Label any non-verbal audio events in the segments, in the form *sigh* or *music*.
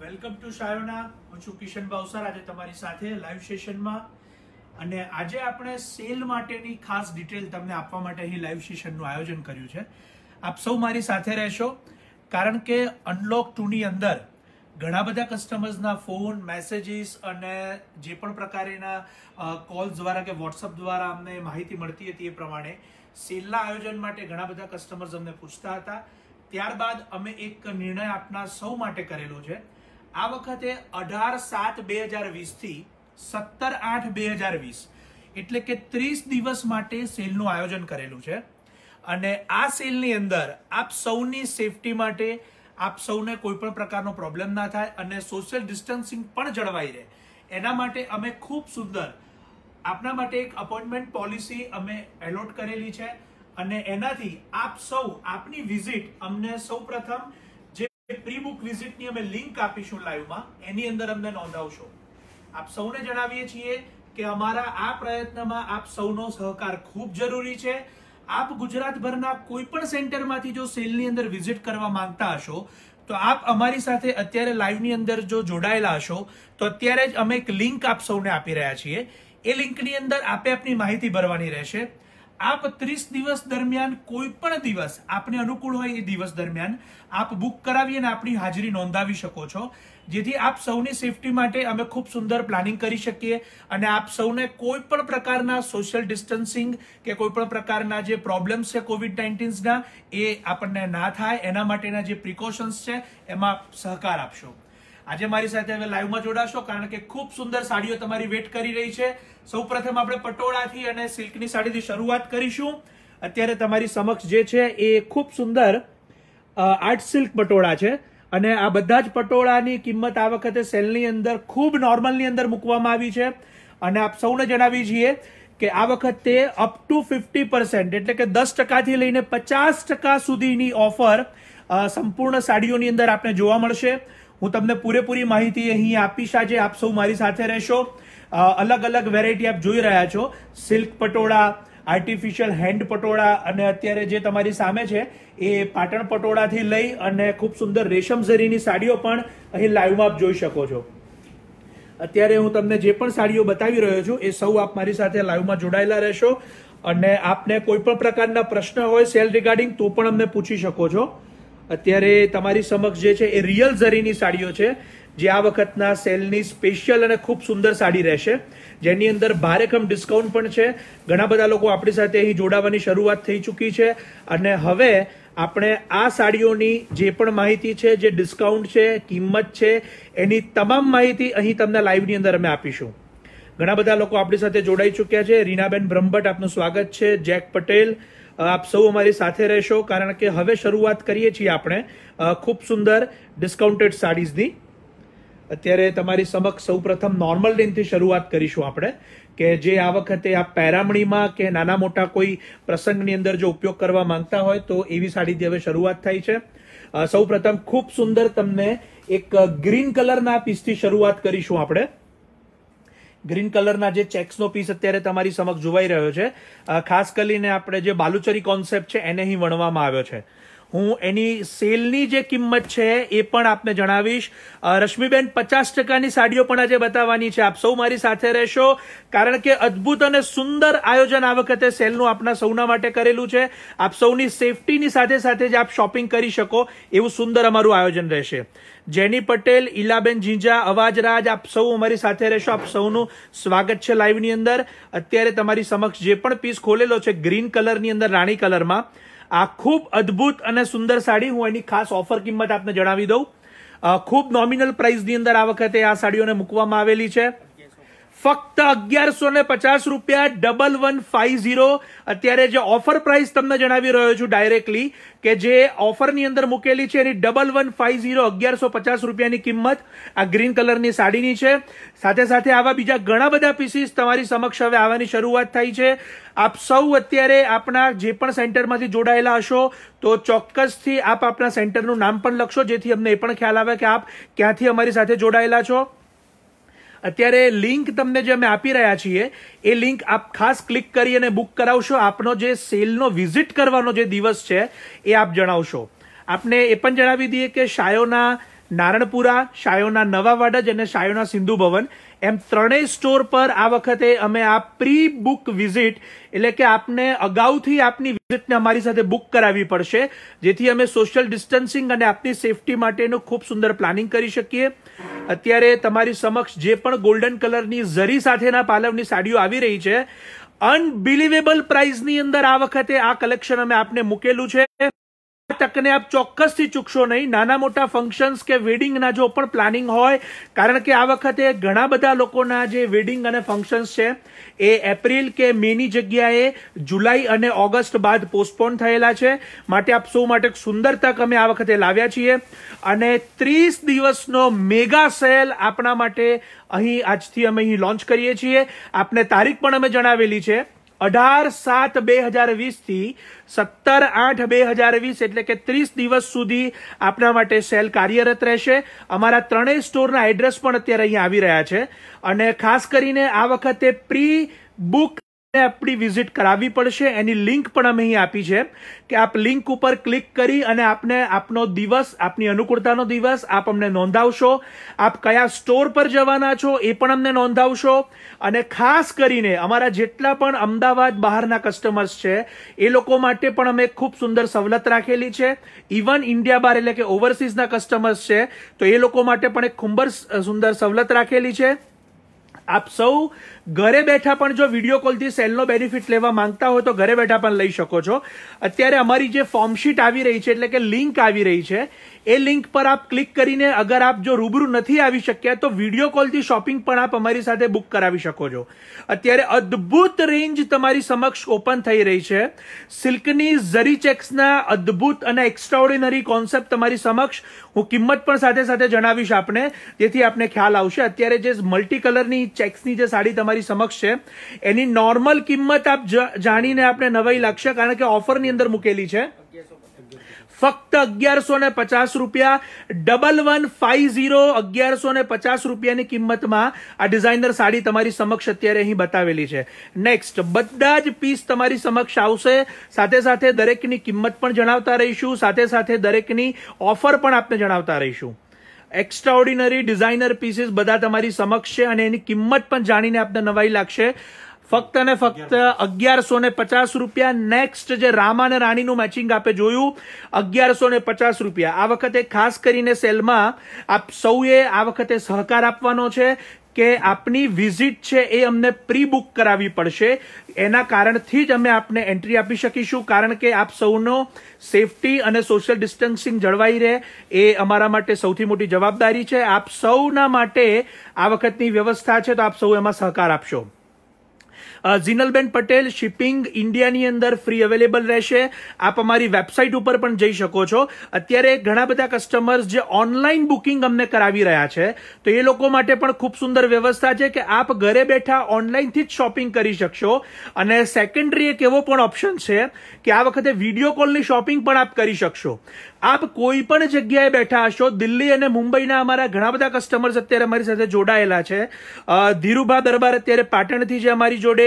welcome to શાયોના હું છું કિશન બાવસર આજે તમારી સાથે લાઈવ સેશનમાં અને આજે આપણે સેલ માટેની ખાસ ડિટેલ તમને આપવા માટે અહીં લાઈવ સેશનનું આયોજન કર્યું છે આપ સૌ મારી સાથે રહેશો કારણ કે અનલોક ટુની અંદર ઘણા બધા કસ્ટમર્સના ફોન મેસેજીસ અને જે પણ પ્રકારેના કોલ્સ દ્વારા કે વોટ્સઅપ દ્વારા અમને માહિતી મળતી હતી એ પ્રમાણે સેલના આયોજન માટે ઘણા બધા કસ્ટમર્સ અમને પૂછતા હતા ત્યારબાદ અમે એક નિર્ણય આપના સૌ માટે કરેલો છે આ વખતે અઢાર સાત બે હજાર વીસથી સત્તર આઠ બે હજાર વીસ એટલે કે ત્રીસ દિવસ માટે સેલનું આયોજન કરેલું છે અને આ સેલની અંદર આપ સૌની સેફટી માટે આપ સૌને કોઈ પણ પ્રકારનો પ્રોબ્લેમ ના થાય અને સોશિયલ ડિસ્ટન્સિંગ પણ જળવાઈ રહે એના માટે અમે ખૂબ સુંદર આપના માટે એક અપોઇન્ટમેન્ટ પોલિસી અમે એલોટ કરેલી છે અને એનાથી આપ સૌ આપની વિઝિટ અમને સૌપ્રથમ પ્રી બુક વિઝિટની અમે લિંક આપીશું લાઈવમાં એની અંદર અમને નોંધાવશો આપ સૌને જણાવીએ છીએ કે અમારા આ પ્રયત્નમાં આપ સૌનો સહકાર ખૂબ જરૂરી છે આપ ગુજરાતભરના કોઈ પણ સેન્ટરમાંથી જો સેલની અંદર વિઝિટ કરવા માંગતા હશો તો આપ અમારી સાથે અત્યારે લાઈવની અંદર જો જોડાયેલા હશો તો અત્યારે જ અમે એક લિંક આપ સૌને આપી રહ્યા છીએ એ લિંકની અંદર આપે આપની માહિતી ભરવાની રહેશે આપ ત્રીસ દિવસ દરમિયાન કોઈ પણ દિવસ આપને અનુકૂળ હોય એ દિવસ દરમિયાન આપ બુક કરાવી અને આપની હાજરી નોંધાવી શકો છો જેથી આપ સૌની સેફટી માટે અમે ખૂબ સુંદર પ્લાનિંગ કરી શકીએ અને આપ સૌને કોઈ પણ પ્રકારના સોશિયલ ડિસ્ટન્સિંગ કે કોઈ પણ પ્રકારના જે પ્રોબ્લેમ્સ છે કોવિડ નાઇન્ટીન્સના એ આપણને ના થાય એના માટેના જે પ્રિકોશન્સ છે એમાં સહકાર આપશો આજે મારી સાથે હવે લાઈવમાં જોડાશો કારણ કે ખૂબ સુંદર સાડીઓ તમારી વેટ કરી રહી છે સૌપ્રથમ આપણે પટોળાથી અને સિલ્કની સાડીથી શરૂઆત કરીશું અત્યારે તમારી સમક્ષ જે છે એ ખૂબ સુંદર આર્ટ સિલ્ક પટોળા છે અને આ બધા જ પટોળાની કિંમત આ વખતે સેલની અંદર ખૂબ નોર્મલની અંદર મૂકવામાં આવી છે અને આપ સૌને જણાવી છીએ કે આ વખતે અપ ટુ ફિફ્ટી પર્સન્ટ એટલે કે દસ ટકાથી લઈને પચાસ ટકા સુધીની ઓફર સંપૂર્ણ સાડીઓની અંદર આપને જોવા મળશે હું તમને પૂરેપૂરી માહિતી અહીં આપીશ આજે આપ સૌ મારી સાથે રહેશો અલગ અલગ વેરાયટી આપ જોઈ રહ્યા છો silk patola artificial hand patola અને અત્યારે જે તમારી સામે છે એ પાટણ પટોળાથી લઈ અને ખૂબ સુંદર રેશમ ઝરીની સાડીઓ પણ અહીં લાઈવમાં આપ જોઈ શકો છો અત્યારે હું તમને જે પણ સાડીઓ બતાવી રહ્યો છું એ સૌ આપ મારી સાથે લાઈવમાં જોડાયેલા રહેશો અને આપને કોઈ પણ પ્રકારના પ્રશ્ન હોય સેલ રિગાર્ડિંગ તો પણ અમને પૂછી શકો છો અત્યારે તમારી સમક્ષ જે છે એ રિયલ ઝરીની સાડીઓ છે જે આ વખતના સેલની સ્પેશિયલ અને ખૂબ સુંદર સાડી રહેશે જેની અંદર ભારેકમ ડિસ્કાઉન્ટ પણ છે ઘણા બધા લોકો આપણી સાથે અહીં જોડાવાની શરૂઆત થઈ ચૂકી છે અને હવે આપણે આ સાડીઓની જે પણ માહિતી છે જે ડિસ્કાઉન્ટ છે કિંમત છે એની તમામ માહિતી અહીં તમને લાઈવની અંદર અમે આપીશું ઘણા બધા લોકો આપણી સાથે જોડાઈ ચૂક્યા છે રીનાબેન બ્રહ્મભટ્ટ આપનું સ્વાગત છે જેક પટેલ આપ સૌ અમારી સાથે રહેશો કારણ કે હવે શરૂઆત કરીએ છીએ આપણે ખૂબ સુંદર ડિસ્કાઉન્ટેડ સાડીઝની અત્યારે તમારી સમક્ષ સૌ પ્રથમ નોર્મલ ડેનથી શરૂઆત કરીશું આપણે કે જે આ વખતે આ પેરામણીમાં કે નાના મોટા કોઈ પ્રસંગની અંદર જો ઉપયોગ કરવા માંગતા હોય તો એવી સાડીથી હવે શરૂઆત થાય છે સૌપ્રથમ ખૂબ સુંદર તમને એક ગ્રીન કલરના પીસથી શરૂઆત કરીશું આપણે ગ્રીન કલરના જે ચેક્સનો પીસ અત્યારે તમારી સમક્ષ જોવાઈ રહ્યો છે ખાસ કરીને આપણે જે બાલુચરી કોન્સેપ્ટ છે એને અહીં વણવામાં આવ્યો છે હું એની સેલની જે કિંમત છે એ પણ આપને જણાવીશ રશ્મિબેન પચાસ ટકાની સાડીઓ પણ આજે બતાવવાની છે આપ સૌ મારી સાથે રહેશો કારણ કે અદ્ભુત અને સુંદર આયોજન આ વખતે સેલનું આપના સૌના માટે કરેલું છે આપ સૌની સેફટીની સાથે સાથે જ આપ શોપિંગ કરી શકો એવું સુંદર અમારું આયોજન રહેશે જેની પટેલ ઈલાબેન ઝીંઝા અવાજરાજ આપ સૌ અમારી સાથે રહેશો આપ સૌનું સ્વાગત છે લાઈવની અંદર અત્યારે તમારી સમક્ષ જે પણ પીસ ખોલેલો છે ગ્રીન કલરની અંદર રાણી કલરમાં આ ખૂબ અદ્ભુત અને સુંદર સાડી હું એની ખાસ ઓફર કિંમત આપને જણાવી દઉં ખૂબ નોમિનલ પ્રાઇસની અંદર આ વખતે આ સાડીઓને મૂકવામાં આવેલી છે ફક્ત અગિયારસો ને પચાસ રૂપિયા ડબલ વન ફાઈવ ઝીરો અત્યારે જે ઓફર પ્રાઇસ તમને જણાવી રહ્યો છું ડાયરેક્ટલી કે જે ઓફરની અંદર મૂકેલી છે એની ડબલ વન ફાઈવ ઝીરો અગિયારસો પચાસ રૂપિયાની કિંમત આ ગ્રીન કલરની સાડીની છે સાથે સાથે આવા બીજા ઘણા બધા પીસીસ તમારી સમક્ષ હવે આવવાની શરૂઆત થઈ છે આપ સૌ અત્યારે આપણા જે પણ સેન્ટરમાંથી જોડાયેલા હશો તો ચોક્કસથી આપ આપણા સેન્ટરનું નામ પણ લખશો જેથી અમને એ પણ ખ્યાલ આવે કે આપ ક્યાંથી અમારી સાથે જોડાયેલા છો અત્યારે લિંક તમને જે અમે આપી રહ્યા છીએ એ લિંક આપ ખાસ ક્લિક કરી અને બુક કરાવશો આપનો જે સેલનો વિઝિટ કરવાનો જે દિવસ છે એ આપ જણાવશો આપને એ પણ જણાવી દઈએ કે શાયોના નારણપુરા શાયોના નવા વાડજ અને શાયોના સિંધુ ભવન એમ ત્રણેય સ્ટોર પર આ વખતે અમે આ પ્રી બુક વિઝિટ એટલે કે આપને અગાઉથી આપની વિઝિટને અમારી સાથે બુક કરાવવી પડશે જેથી અમે સોશિયલ ડિસ્ટન્સિંગ અને આપની સેફટી માટેનું ખૂબ સુંદર પ્લાનિંગ કરી શકીએ અત્યારે તમારી સમક્ષ જે પણ ગોલ્ડન કલરની ઝરી સાથેના પાલવની સાડીઓ આવી રહી છે અનબિલીવેબલ પ્રાઇઝની અંદર આ વખતે આ કલેક્શન અમે આપને મૂકેલું છે તકને આપ ચોક્કસથી ચૂકશો નહીં નાના મોટા ફંક્શન્સ કે વેડિંગના જો પણ પ્લાનિંગ હોય કારણ કે આ વખતે ઘણા બધા લોકોના જે વેડિંગ અને ફંક્શન્સ છે એ એપ્રિલ કે મેની જગ્યાએ જુલાઈ અને ઓગસ્ટ બાદ પોસ્ટપોન થયેલા છે માટે આપ સૌ માટે સુંદર તક અમે આ વખતે લાવ્યા છીએ અને ત્રીસ દિવસનો મેગા સેલ આપણા માટે અહીં આજથી અમે અહીં લોન્ચ કરીએ છીએ આપને તારીખ પણ અમે જણાવેલી છે અઢાર સાત બે હજાર વીસથી સત્તર આઠ બે હજાર વીસ એટલે કે ત્રીસ દિવસ સુધી આપના માટે સેલ કાર્યરત રહેશે અમારા ત્રણેય સ્ટોરના એડ્રેસ પણ અત્યારે અહીંયા આવી રહ્યા છે અને ખાસ કરીને આ વખતે પ્રી બુક આપણી વિઝિટ કરાવવી પડશે એની લિંક પણ અમે અહીં આપી છે કે આપ લિંક ઉપર ક્લિક કરી અને આપને આપનો દિવસ આપની અનુકૂળતાનો દિવસ આપ અમને નોંધાવશો આપ કયા સ્ટોર પર જવાના છો એ પણ અમને નોંધાવશો અને ખાસ કરીને અમારા જેટલા પણ અમદાવાદ બહારના કસ્ટમર્સ છે એ લોકો માટે પણ અમે ખૂબ સુંદર સવલત રાખેલી છે ઇવન ઇન્ડિયા બહાર એટલે કે ઓવરસીઝના કસ્ટમર્સ છે તો એ લોકો માટે પણ એક ખૂબ સુંદર સવલત રાખેલી છે આપ સૌ ઘરે બેઠા પણ જો વિડીયો કોલથી સેલનો બેનિફિટ લેવા માંગતા હોય તો ઘરે બેઠા પણ લઈ શકો છો અત્યારે અમારી જે ફોર્મશીટ આવી રહી છે એટલે કે લિંક આવી રહી છે એ લિંક પર આપ ક્લિક કરીને અગર આપ જો રૂબરૂ નથી આવી શક્યા તો વિડીયો કોલથી શોપિંગ પણ આપ અમારી સાથે બુક કરાવી શકો છો અત્યારે અદ્ભુત રેન્જ તમારી સમક્ષ ઓપન થઈ રહી છે સિલ્કની ઝરી ચેક્સના અદ્ભુત અને એક્સ્ટ્રાઓર્ડિનરી કોન્સેપ્ટ તમારી સમક્ષ હું કિંમત પણ સાથે સાથે જણાવીશ આપને જેથી આપને ખ્યાલ આવશે અત્યારે જે મલ્ટી કલરની ચેક્સની જે સાડી તમારી સમક્ષ છે એની નોર્મલ કિંમત આપ જાણીને આપણે નવાઈ લાગશે કારણ કે ઓફરની અંદર મૂકેલી છે ફક્ત અગિયારસો ને પચાસ રૂપિયા ડબલ વન ફાઈવ ઝીરો અગિયારસો ને પચાસ રૂપિયાની કિંમતમાં આ ડિઝાઇનર સાડી તમારી સમક્ષ અત્યારે અહીં બતાવેલી છે નેક્સ્ટ બધા જ પીસ તમારી સમક્ષ આવશે સાથે સાથે દરેકની કિંમત પણ જણાવતા રહીશું સાથે સાથે દરેકની ઓફર પણ આપને જણાવતા રહીશું એક્સ્ટ્રા ઓર્ડિનરી ડિઝાઇનર પીસીસ બધા તમારી સમક્ષ છે અને એની કિંમત પણ જાણીને આપને નવાઈ લાગશે ફક્ત ને ફક્ત અગિયારસો ને પચાસ રૂપિયા નેક્સ્ટ જે રામા અને રાણીનું મેચિંગ આપે જોયું અગિયારસો ને પચાસ રૂપિયા આ વખતે ખાસ કરીને સેલમાં આપ સૌએ આ વખતે સહકાર આપવાનો છે કે આપની વિઝિટ છે એ અમને પ્રી બુક કરાવવી પડશે એના કારણથી જ અમે આપને એન્ટ્રી આપી શકીશું કારણ કે આપ સૌનો સેફટી અને સોશિયલ ડિસ્ટન્સિંગ જળવાઈ રહે એ અમારા માટે સૌથી મોટી જવાબદારી છે આપ સૌના માટે આ વખતની વ્યવસ્થા છે તો આપ સૌ એમાં સહકાર આપશો ઝિનલબેન પટેલ શિપિંગ ઇન્ડિયાની અંદર ફ્રી અવેલેબલ રહેશે આપ અમારી વેબસાઇટ ઉપર પણ જઈ શકો છો અત્યારે ઘણા બધા કસ્ટમર્સ જે ઓનલાઈન બુકિંગ અમને કરાવી રહ્યા છે તો એ લોકો માટે પણ ખૂબ સુંદર વ્યવસ્થા છે કે આપ ઘરે બેઠા ઓનલાઈનથી જ શોપિંગ કરી શકશો અને સેકન્ડરી એક એવો પણ ઓપ્શન છે કે આ વખતે વિડીયો કોલની શોપિંગ પણ આપ કરી શકશો આપ કોઈ પણ જગ્યાએ બેઠા હશો દિલ્હી અને મુંબઈના અમારા ઘણા બધા કસ્ટમર્સ અત્યારે અમારી સાથે જોડાયેલા છે ધીરુભા દરબાર અત્યારે પાટણથી છે અમારી જોડે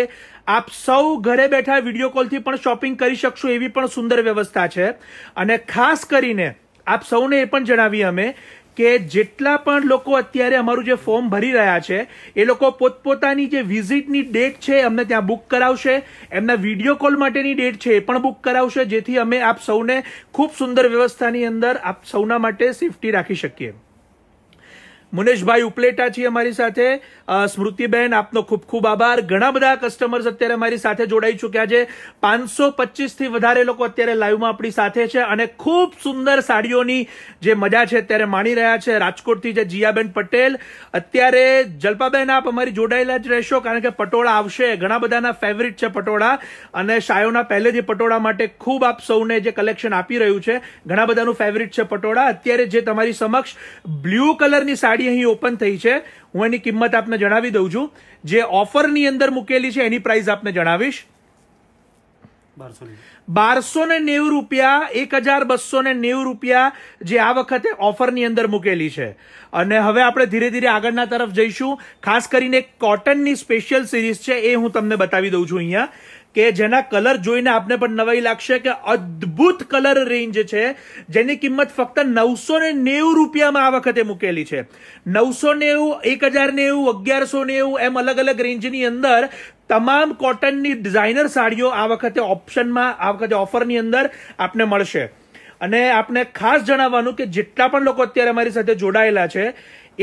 આપ સૌ ઘરે બેઠા વિડીયો કોલથી પણ શોપિંગ કરી શકશો એવી પણ સુંદર વ્યવસ્થા છે અને ખાસ કરીને આપ સૌને એ પણ જણાવીએ અમે કે જેટલા પણ લોકો અત્યારે અમારું જે ફોર્મ ભરી રહ્યા છે એ લોકો પોતપોતાની જે વિઝિટની ડેટ છે અમને ત્યાં બુક કરાવશે એમના વિડીયો કોલ માટેની ડેટ છે એ પણ બુક કરાવશે જેથી અમે આપ સૌને ખૂબ સુંદર વ્યવસ્થાની અંદર આપ સૌના માટે સેફટી રાખી શકીએ મુનેશભાઈ ઉપલેટા છીએ અમારી સાથે સ્મૃતિબેન આપનો ખૂબ ખૂબ આભાર ઘણા બધા કસ્ટમર્સ અત્યારે અમારી સાથે જોડાઈ ચૂક્યા છે પાંચસો પચીસથી વધારે લોકો અત્યારે લાઈવમાં આપણી સાથે છે અને ખૂબ સુંદર સાડીઓની જે મજા છે અત્યારે માણી રહ્યા છે રાજકોટથી જે જીયાબેન પટેલ અત્યારે જલ્પાબેન આપ અમારી જોડાયેલા જ રહેશો કારણ કે પટોળા આવશે ઘણા બધાના ફેવરિટ છે પટોળા અને શાયોના પહેલેથી પટોળા માટે ખૂબ આપ સૌને જે કલેક્શન આપી રહ્યું છે ઘણા બધાનું ફેવરિટ છે પટોળા અત્યારે જે તમારી સમક્ષ બ્લુ કલરની સાડી ગાડી અહીં ઓપન થઈ છે હું એની કિંમત આપને જણાવી દઉં છું જે ઓફરની અંદર મૂકેલી છે એની પ્રાઇસ આપને જણાવીશ બારસો ને નેવું રૂપિયા એક હજાર બસો ને નેવું રૂપિયા જે આ વખતે ઓફરની અંદર મૂકેલી છે અને હવે આપણે ધીરે ધીરે આગળના તરફ જઈશું ખાસ કરીને કોટનની સ્પેશિયલ સિરીઝ છે એ હું તમને બતાવી દઉં છું અહીંયા કે જેના કલર જોઈને આપને પણ નવાઈ લાગશે કે અદ્ભુત કલર રેન્જ છે જેની કિંમત ફક્ત નવસો ને નેવું રૂપિયામાં આ વખતે મૂકેલી છે નવસો નેવું એક હજાર નેવું અગિયારસો નેવું એમ અલગ અલગ રેન્જની અંદર તમામ કોટનની ડિઝાઇનર સાડીઓ આ વખતે ઓપ્શનમાં આ વખતે ઓફરની અંદર આપને મળશે અને આપને ખાસ જણાવવાનું કે જેટલા પણ લોકો અત્યારે અમારી સાથે જોડાયેલા છે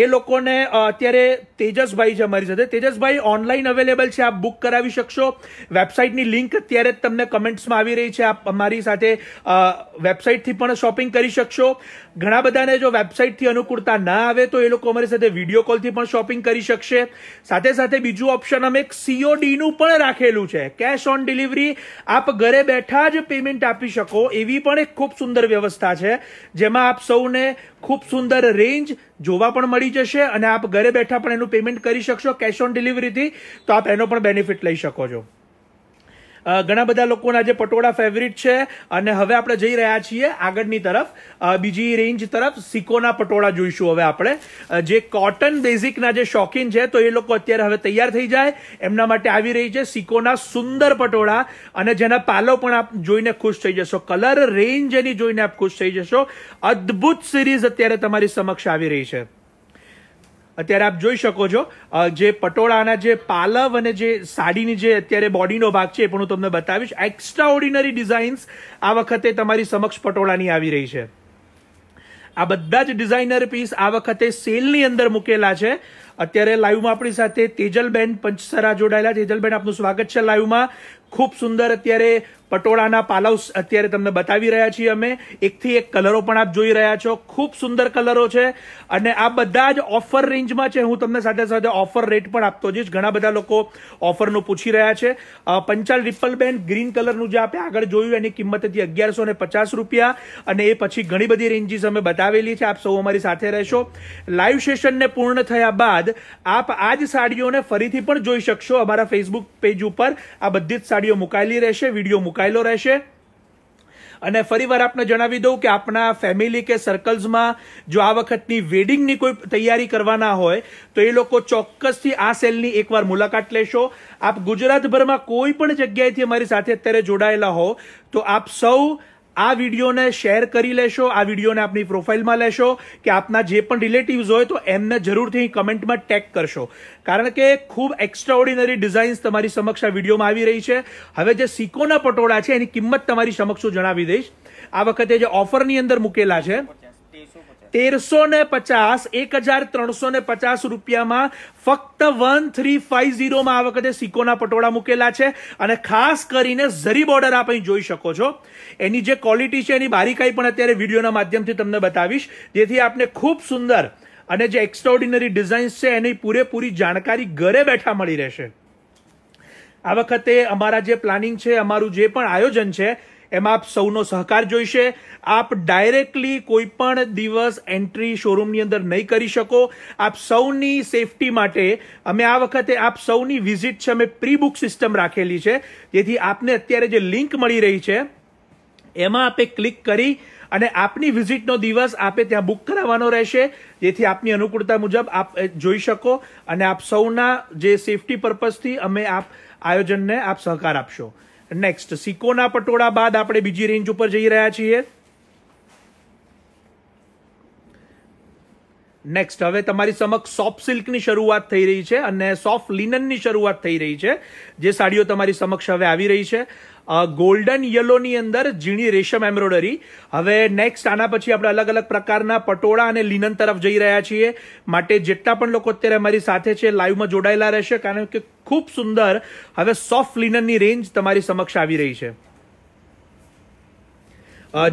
એ લોકોને અત્યારે તેજસભાઈ છે અમારી સાથે તેજસભાઈ ઓનલાઈન અવેલેબલ છે આપ બુક કરાવી શકશો વેબસાઇટની લિંક અત્યારે જ તમને કમેન્ટ્સમાં આવી રહી છે આપ અમારી સાથે વેબસાઇટથી પણ શોપિંગ કરી શકશો ઘણા બધાને જો વેબસાઇટથી અનુકૂળતા ના આવે તો એ લોકો અમારી સાથે વિડીયો કોલથી પણ શોપિંગ કરી શકશે સાથે સાથે બીજું ઓપ્શન અમે એક સીઓડીનું પણ રાખેલું છે કેશ ઓન ડિલિવરી આપ ઘરે બેઠા જ પેમેન્ટ આપી શકો એવી પણ એક ખૂબ સુંદર વ્યવસ્થા છે જેમાં આપ સૌને ખૂબ સુંદર રેન્જ જોવા પણ મળી જશે અને આપ ઘરે બેઠા પણ એનું પેમેન્ટ કરી શકશો કેશ ઓન ડિલિવરીથી તો આપ એનો પણ બેનિફિટ લઈ શકો છો ઘણા બધા લોકોના જે પટોળા ફેવરિટ છે અને હવે આપણે જઈ રહ્યા છીએ આગળની તરફ બીજી રેન્જ તરફ સિકોના પટોળા જોઈશું હવે આપણે જે કોટન બેઝિકના જે શોખીન છે તો એ લોકો અત્યારે હવે તૈયાર થઈ જાય એમના માટે આવી રહી છે સિકોના સુંદર પટોળા અને જેના પાલો પણ આપ જોઈને ખુશ થઈ જશો કલર રેન્જ એની જોઈને આપ ખુશ થઈ જશો અદ્ભુત સિરીઝ અત્યારે તમારી સમક્ષ આવી રહી છે અત્યારે આપ જોઈ શકો છો જે પટોળાના જે પાલવ અને જે સાડીની જે અત્યારે બોડીનો ભાગ છે એ પણ હું તમને બતાવીશ એક્સ્ટ્રા ઓર્ડિનરી ડિઝાઇન્સ આ વખતે તમારી સમક્ષ પટોળાની આવી રહી છે આ બધા જ ડિઝાઇનર પીસ આ વખતે સેલની અંદર મૂકેલા છે અત્યારે લાઈવમાં આપણી સાથે તેજલબેન પંચસરા જોડાયેલા તેજલબેન આપનું સ્વાગત છે લાઈવમાં ખૂબ સુંદર અત્યારે પટોળાના પાલવ અત્યારે તમને બતાવી રહ્યા છીએ અમે એકથી એક કલરો પણ આપ જોઈ રહ્યા છો ખૂબ સુંદર કલરો છે અને આ બધા જ ઓફર રેન્જમાં છે હું તમને સાથે સાથે ઓફર રેટ પણ આપતો જઈશ ઘણા બધા લોકો ઓફરનું પૂછી રહ્યા છે પંચાલ રિપલબેન ગ્રીન કલરનું જે આપણે આગળ જોયું એની કિંમત હતી અગિયારસો ને પચાસ રૂપિયા અને એ પછી ઘણી બધી રેન્જીસ અમે બતાવેલી છે આપ સૌ અમારી સાથે રહેશો લાઈવ સેશનને પૂર્ણ થયા બાદ આપ આ જ સાડીઓને ફરીથી પણ જોઈ શકશો અમારા ફેસબુક પેજ ઉપર આ બધી જ સાડીઓ ગાડીઓ મુકાયેલી રહેશે વિડીયો મુકાયેલો રહેશે અને ફરીવાર આપને જણાવી દઉં કે આપના ફેમિલી કે સર્કલ્સમાં જો આ વખતની વેડિંગની કોઈ તૈયારી કરવાના હોય તો એ લોકો ચોક્કસથી આ સેલની એકવાર મુલાકાત લેશો આપ ગુજરાતભરમાં કોઈ પણ જગ્યાએથી અમારી સાથે અત્યારે જોડાયેલા હો તો આપ સૌ આ વિડીયોને શેર કરી લેશો આ વિડીયોને આપની પ્રોફાઇલમાં લેશો કે આપના જે પણ રિલેટિવ્સ હોય તો એમને જરૂરથી કમેન્ટમાં ટેગ કરશો કારણ કે ખૂબ એક્સ્ટ્રાઓર્ડિનરી ડિઝાઇન્સ તમારી સમક્ષ આ વિડીયોમાં આવી રહી છે હવે જે સિકોના પટોળા છે એની કિંમત તમારી સમક્ષ જણાવી દઈશ આ વખતે જે ઓફરની અંદર મૂકેલા છે તેરસો ને પચાસ એક હજાર ત્રણસો ને પચાસ રૂપિયામાં ફક્ત વન થ્રી ફાઈવ ઝીરોમાં આ વખતે સિકોના પટોળા મૂકેલા છે અને ખાસ કરીને ઝરી બોર્ડર આપ અહીં જોઈ શકો છો એની જે ક્વોલિટી છે એની બારીકાઈ પણ અત્યારે વિડીયોના માધ્યમથી તમને બતાવીશ જેથી આપને ખૂબ સુંદર અને જે એક્સ્ટ્રોર્ડિનરી ડિઝાઇન્સ છે એની પૂરેપૂરી જાણકારી ઘરે બેઠા મળી રહેશે આ વખતે અમારા જે પ્લાનિંગ છે અમારું જે પણ આયોજન છે એમાં આપ સૌનો સહકાર જોઈશે આપ ડાયરેક્ટલી કોઈ પણ દિવસ એન્ટ્રી શોરૂમની અંદર નહીં કરી શકો આપ સૌની સેફટી માટે અમે આ વખતે આપ સૌની વિઝિટ છે અમે પ્રી બુક સિસ્ટમ રાખેલી છે જેથી આપને અત્યારે જે લિંક મળી રહી છે એમાં આપે ક્લિક કરી અને આપની વિઝિટનો દિવસ આપે ત્યાં બુક કરાવવાનો રહેશે જેથી આપની અનુકૂળતા મુજબ આપ જોઈ શકો અને આપ સૌના જે સેફટી પર્પઝથી અમે આપ આયોજનને આપ સહકાર આપશો નેક્સ્ટ સિકોના પટોળા બાદ આપણે બીજી રેન્જ ઉપર જઈ રહ્યા છીએ નેક્સ્ટ હવે તમારી સમક્ષ સોફ્ટ સિલ્કની શરૂઆત થઈ રહી છે અને સોફ્ટ લિનનની શરૂઆત થઈ રહી છે જે સાડીઓ તમારી સમક્ષ હવે આવી રહી છે ગોલ્ડન યલોની અંદર ઝીણી રેશમ એમ્બ્રોડરી હવે નેક્સ્ટ આના પછી આપણે અલગ અલગ પ્રકારના પટોળા અને લિનન તરફ જઈ રહ્યા છીએ માટે જેટલા પણ લોકો અત્યારે અમારી સાથે છે લાઈવમાં જોડાયેલા રહેશે કારણ કે ખૂબ સુંદર હવે સોફ્ટ લિનનની રેન્જ તમારી સમક્ષ આવી રહી છે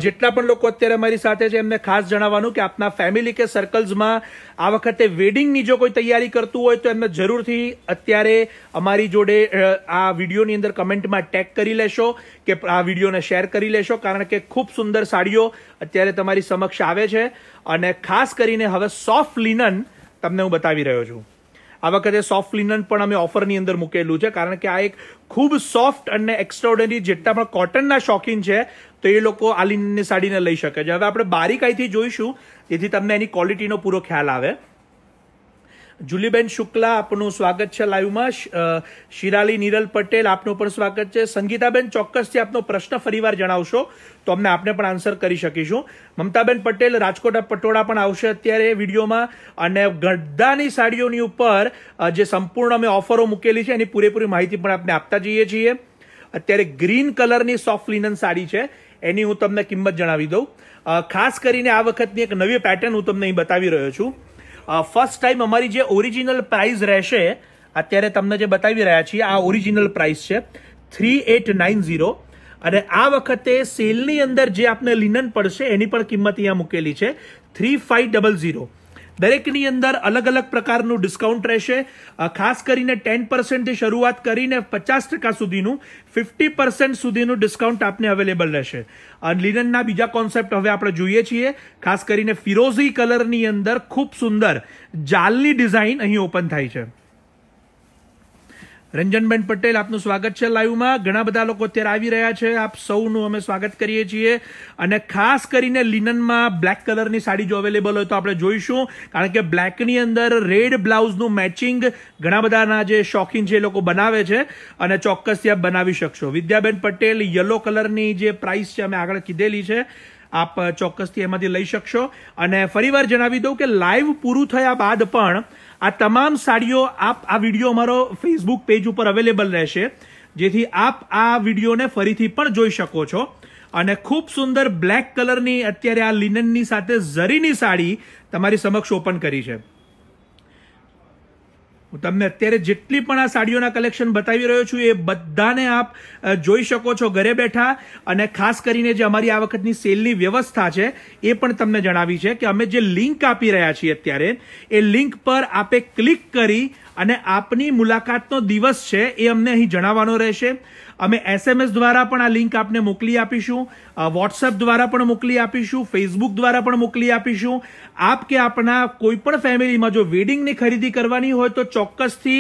જેટલા પણ લોકો અત્યારે અમારી સાથે છે એમને ખાસ જણાવવાનું કે આપના ફેમિલી કે સર્કલ્સમાં આ વખતે વેડિંગની જો કોઈ તૈયારી કરતું હોય તો એમને જરૂરથી અત્યારે અમારી જોડે આ વિડીયોની અંદર કમેન્ટમાં ટેગ કરી લેશો કે આ વિડીયોને શેર કરી લેશો કારણ કે ખૂબ સુંદર સાડીઓ અત્યારે તમારી સમક્ષ આવે છે અને ખાસ કરીને હવે સોફ્ટ લિનન તમને હું બતાવી રહ્યો છું આ વખતે સોફ્ટ લિનન પણ અમે ઓફરની અંદર મૂકેલું છે કારણ કે આ એક ખૂબ સોફ્ટ અને એક્સ્ટ્રાઓર્ડનરી જેટલા પણ કોટનના શોખીન છે તો એ લોકો આલિનની સાડીને લઈ શકે છે હવે આપણે બારીકાઈથી જોઈશું જેથી તમને એની ક્વોલિટીનો પૂરો ખ્યાલ આવે જુલીબેન શુક્લા આપનું સ્વાગત છે લાઈવમાં શિરાલી નિરલ પટેલ આપનું પણ સ્વાગત છે સંગીતાબેન ચોક્કસથી આપનો પ્રશ્ન ફરીવાર જણાવશો તો અમને આપને પણ આન્સર કરી શકીશું મમતાબેન પટેલ રાજકોટ પટોળા પણ આવશે અત્યારે વિડીયોમાં અને ગદ્દાની સાડીઓની ઉપર જે સંપૂર્ણ અમે ઓફરો મૂકેલી છે એની પૂરેપૂરી માહિતી પણ આપણે આપતા જઈએ છીએ અત્યારે ગ્રીન કલરની સોફ્ટ લિનન સાડી છે એની હું તમને કિંમત જણાવી દઉં ખાસ કરીને આ વખતની એક નવી પેટર્ન હું તમને અહીં બતાવી રહ્યો છું ફર્સ્ટ ટાઈમ અમારી જે ઓરિજિનલ પ્રાઇસ રહેશે અત્યારે તમને જે બતાવી રહ્યા છીએ આ ઓરિજિનલ પ્રાઇસ છે થ્રી એટ નાઇન ઝીરો અને આ વખતે સેલની અંદર જે આપને લિનન પડશે એની પણ કિંમત અહીંયા મૂકેલી છે થ્રી ફાઇવ ડબલ ઝીરો દરેકની અંદર અલગ અલગ પ્રકારનું ડિસ્કાઉન્ટ રહેશે ખાસ કરીને ટેન પર્સન્ટથી શરૂઆત કરીને પચાસ ટકા સુધીનું ફિફ્ટી પર્સન્ટ સુધીનું ડિસ્કાઉન્ટ આપને અવેલેબલ રહેશે લિનનના બીજા કોન્સેપ્ટ હવે આપણે જોઈએ છીએ ખાસ કરીને ફિરોઝી કલરની અંદર ખૂબ સુંદર જાલની ડિઝાઇન અહીં ઓપન થાય છે રંજનબેન પટેલ આપનું સ્વાગત છે લાઈવમાં ઘણા બધા લોકો અત્યારે આવી રહ્યા છે આપ સૌનું અમે સ્વાગત કરીએ છીએ અને ખાસ કરીને લિનનમાં બ્લેક કલરની સાડી જો અવેલેબલ હોય તો આપણે જોઈશું કારણ કે બ્લેકની અંદર રેડ બ્લાઉઝનું મેચિંગ ઘણા બધાના જે શોખીન છે એ લોકો બનાવે છે અને ચોક્કસથી આપ બનાવી શકશો વિદ્યાબેન પટેલ યલો કલરની જે પ્રાઇસ છે અમે આગળ કીધેલી છે આપ ચોક્કસથી એમાંથી લઈ શકશો અને ફરીવાર જણાવી દઉં કે લાઈવ પૂરું થયા બાદ પણ આ તમામ સાડીઓ આપ આ વિડીયો અમારો ફેસબુક પેજ ઉપર અવેલેબલ રહેશે જેથી આપ આ વિડીયોને ફરીથી પણ જોઈ શકો છો અને ખૂબ સુંદર બ્લેક કલરની અત્યારે આ લિનનની સાથે ઝરીની સાડી તમારી સમક્ષ ઓપન કરી છે હું તમને અત્યારે જેટલી પણ આ સાડીઓના કલેક્શન બતાવી રહ્યો છું એ બધાને આપ જોઈ શકો છો ઘરે બેઠા અને ખાસ કરીને જે અમારી આ વખતની સેલની વ્યવસ્થા છે એ પણ તમને જણાવી છે કે અમે જે લિંક આપી રહ્યા છીએ અત્યારે એ લિંક પર આપે ક્લિક કરી અને આપની મુલાકાતનો દિવસ છે એ અમને અહીં જણાવવાનો રહેશે અમે એસએમએસ દ્વારા પણ આ લિંક આપને મોકલી આપીશું વોટ્સએપ દ્વારા પણ મોકલી આપીશું ફેસબુક દ્વારા પણ મોકલી આપીશું આપ કે આપના કોઈ પણ ફેમિલીમાં જો વેડિંગની ખરીદી કરવાની હોય તો ચોક્કસથી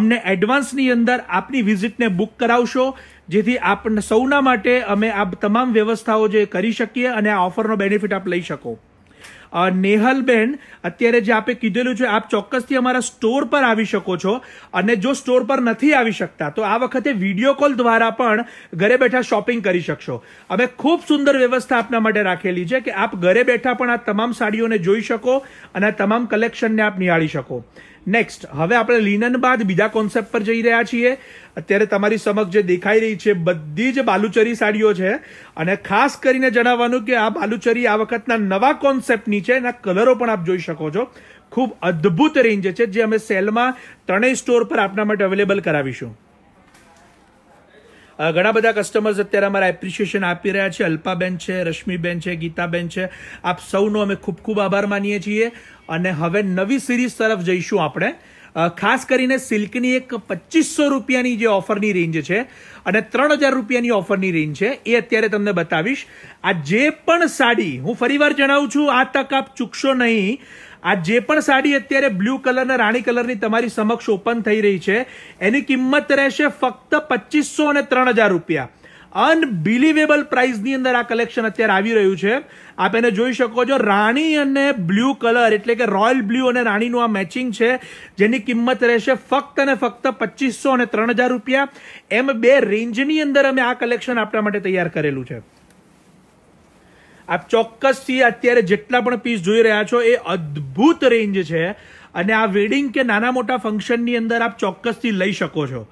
અમને એડવાન્સની અંદર આપની વિઝિટને બુક કરાવશો જેથી આપને સૌના માટે અમે આ તમામ વ્યવસ્થાઓ જે કરી શકીએ અને આ ઓફરનો બેનિફિટ આપ લઈ શકો નેહલબેન અત્યારે જે આપે કીધેલું છે આપ ચોક્કસથી અમારા સ્ટોર પર આવી શકો છો અને જો સ્ટોર પર નથી આવી શકતા તો આ વખતે વિડીયો કોલ દ્વારા પણ ઘરે બેઠા શોપિંગ કરી શકશો અમે ખૂબ સુંદર વ્યવસ્થા આપના માટે રાખેલી છે કે આપ ઘરે બેઠા પણ આ તમામ સાડીઓને જોઈ શકો અને આ તમામ કલેક્શનને આપ નિહાળી શકો નેક્સ્ટ હવે આપણે લિનન બાદ બીજા કોન્સેપ્ટ પર જઈ રહ્યા છીએ અત્યારે તમારી સમક્ષ જે દેખાઈ રહી છે બધી જ બાલુચરી સાડીઓ છે અને ખાસ કરીને જણાવવાનું કે આ બાલુચરી આ વખતના નવા કોન્સેપ્ટની છે એના કલરો પણ આપ જોઈ શકો છો ખૂબ અદ્ભુત રેન્જ છે જે અમે સેલમાં ત્રણેય સ્ટોર પર આપના માટે અવેલેબલ કરાવીશું ઘણા બધા કસ્ટમર્સ અત્યારે અમારા એપ્રિશિએશન આપી રહ્યા છે અલ્પાબેન છે રશ્મિબેન છે ગીતાબેન છે આપ સૌનો અમે ખૂબ ખૂબ આભાર માનીએ છીએ અને હવે નવી સિરીઝ તરફ જઈશું આપણે ખાસ કરીને સિલ્કની એક પચીસો રૂપિયાની જે ઓફરની રેન્જ છે અને ત્રણ હજાર રૂપિયાની ઓફરની રેન્જ છે એ અત્યારે તમને બતાવીશ આ જે પણ સાડી હું ફરીવાર જણાવું છું આ તક આપ ચૂકશો નહીં આ જે પણ સાડી અત્યારે બ્લુ કલરના રાણી કલરની તમારી સમક્ષ ઓપન થઈ રહી છે એની કિંમત રહેશે ફક્ત પચીસો અને ત્રણ હજાર રૂપિયા અનબિલિવેબલ પ્રાઇઝની અંદર આ કલેક્શન અત્યારે આવી રહ્યું છે આપ એને જોઈ શકો છો રાણી અને બ્લુ કલર એટલે કે રોયલ બ્લુ અને રાણીનું આ મેચિંગ છે જેની કિંમત રહેશે ફક્ત અને ફક્ત પચીસો અને ત્રણ હજાર રૂપિયા એમ બે રેન્જની અંદર અમે આ કલેક્શન આપણા માટે તૈયાર કરેલું છે આપ ચોક્કસથી અત્યારે જેટલા પણ પીસ જોઈ રહ્યા છો એ અદ્ભુત રેન્જ છે અને આ વેડિંગ કે નાના મોટા ફંક્શનની અંદર આપ ચોક્કસથી લઈ શકો છો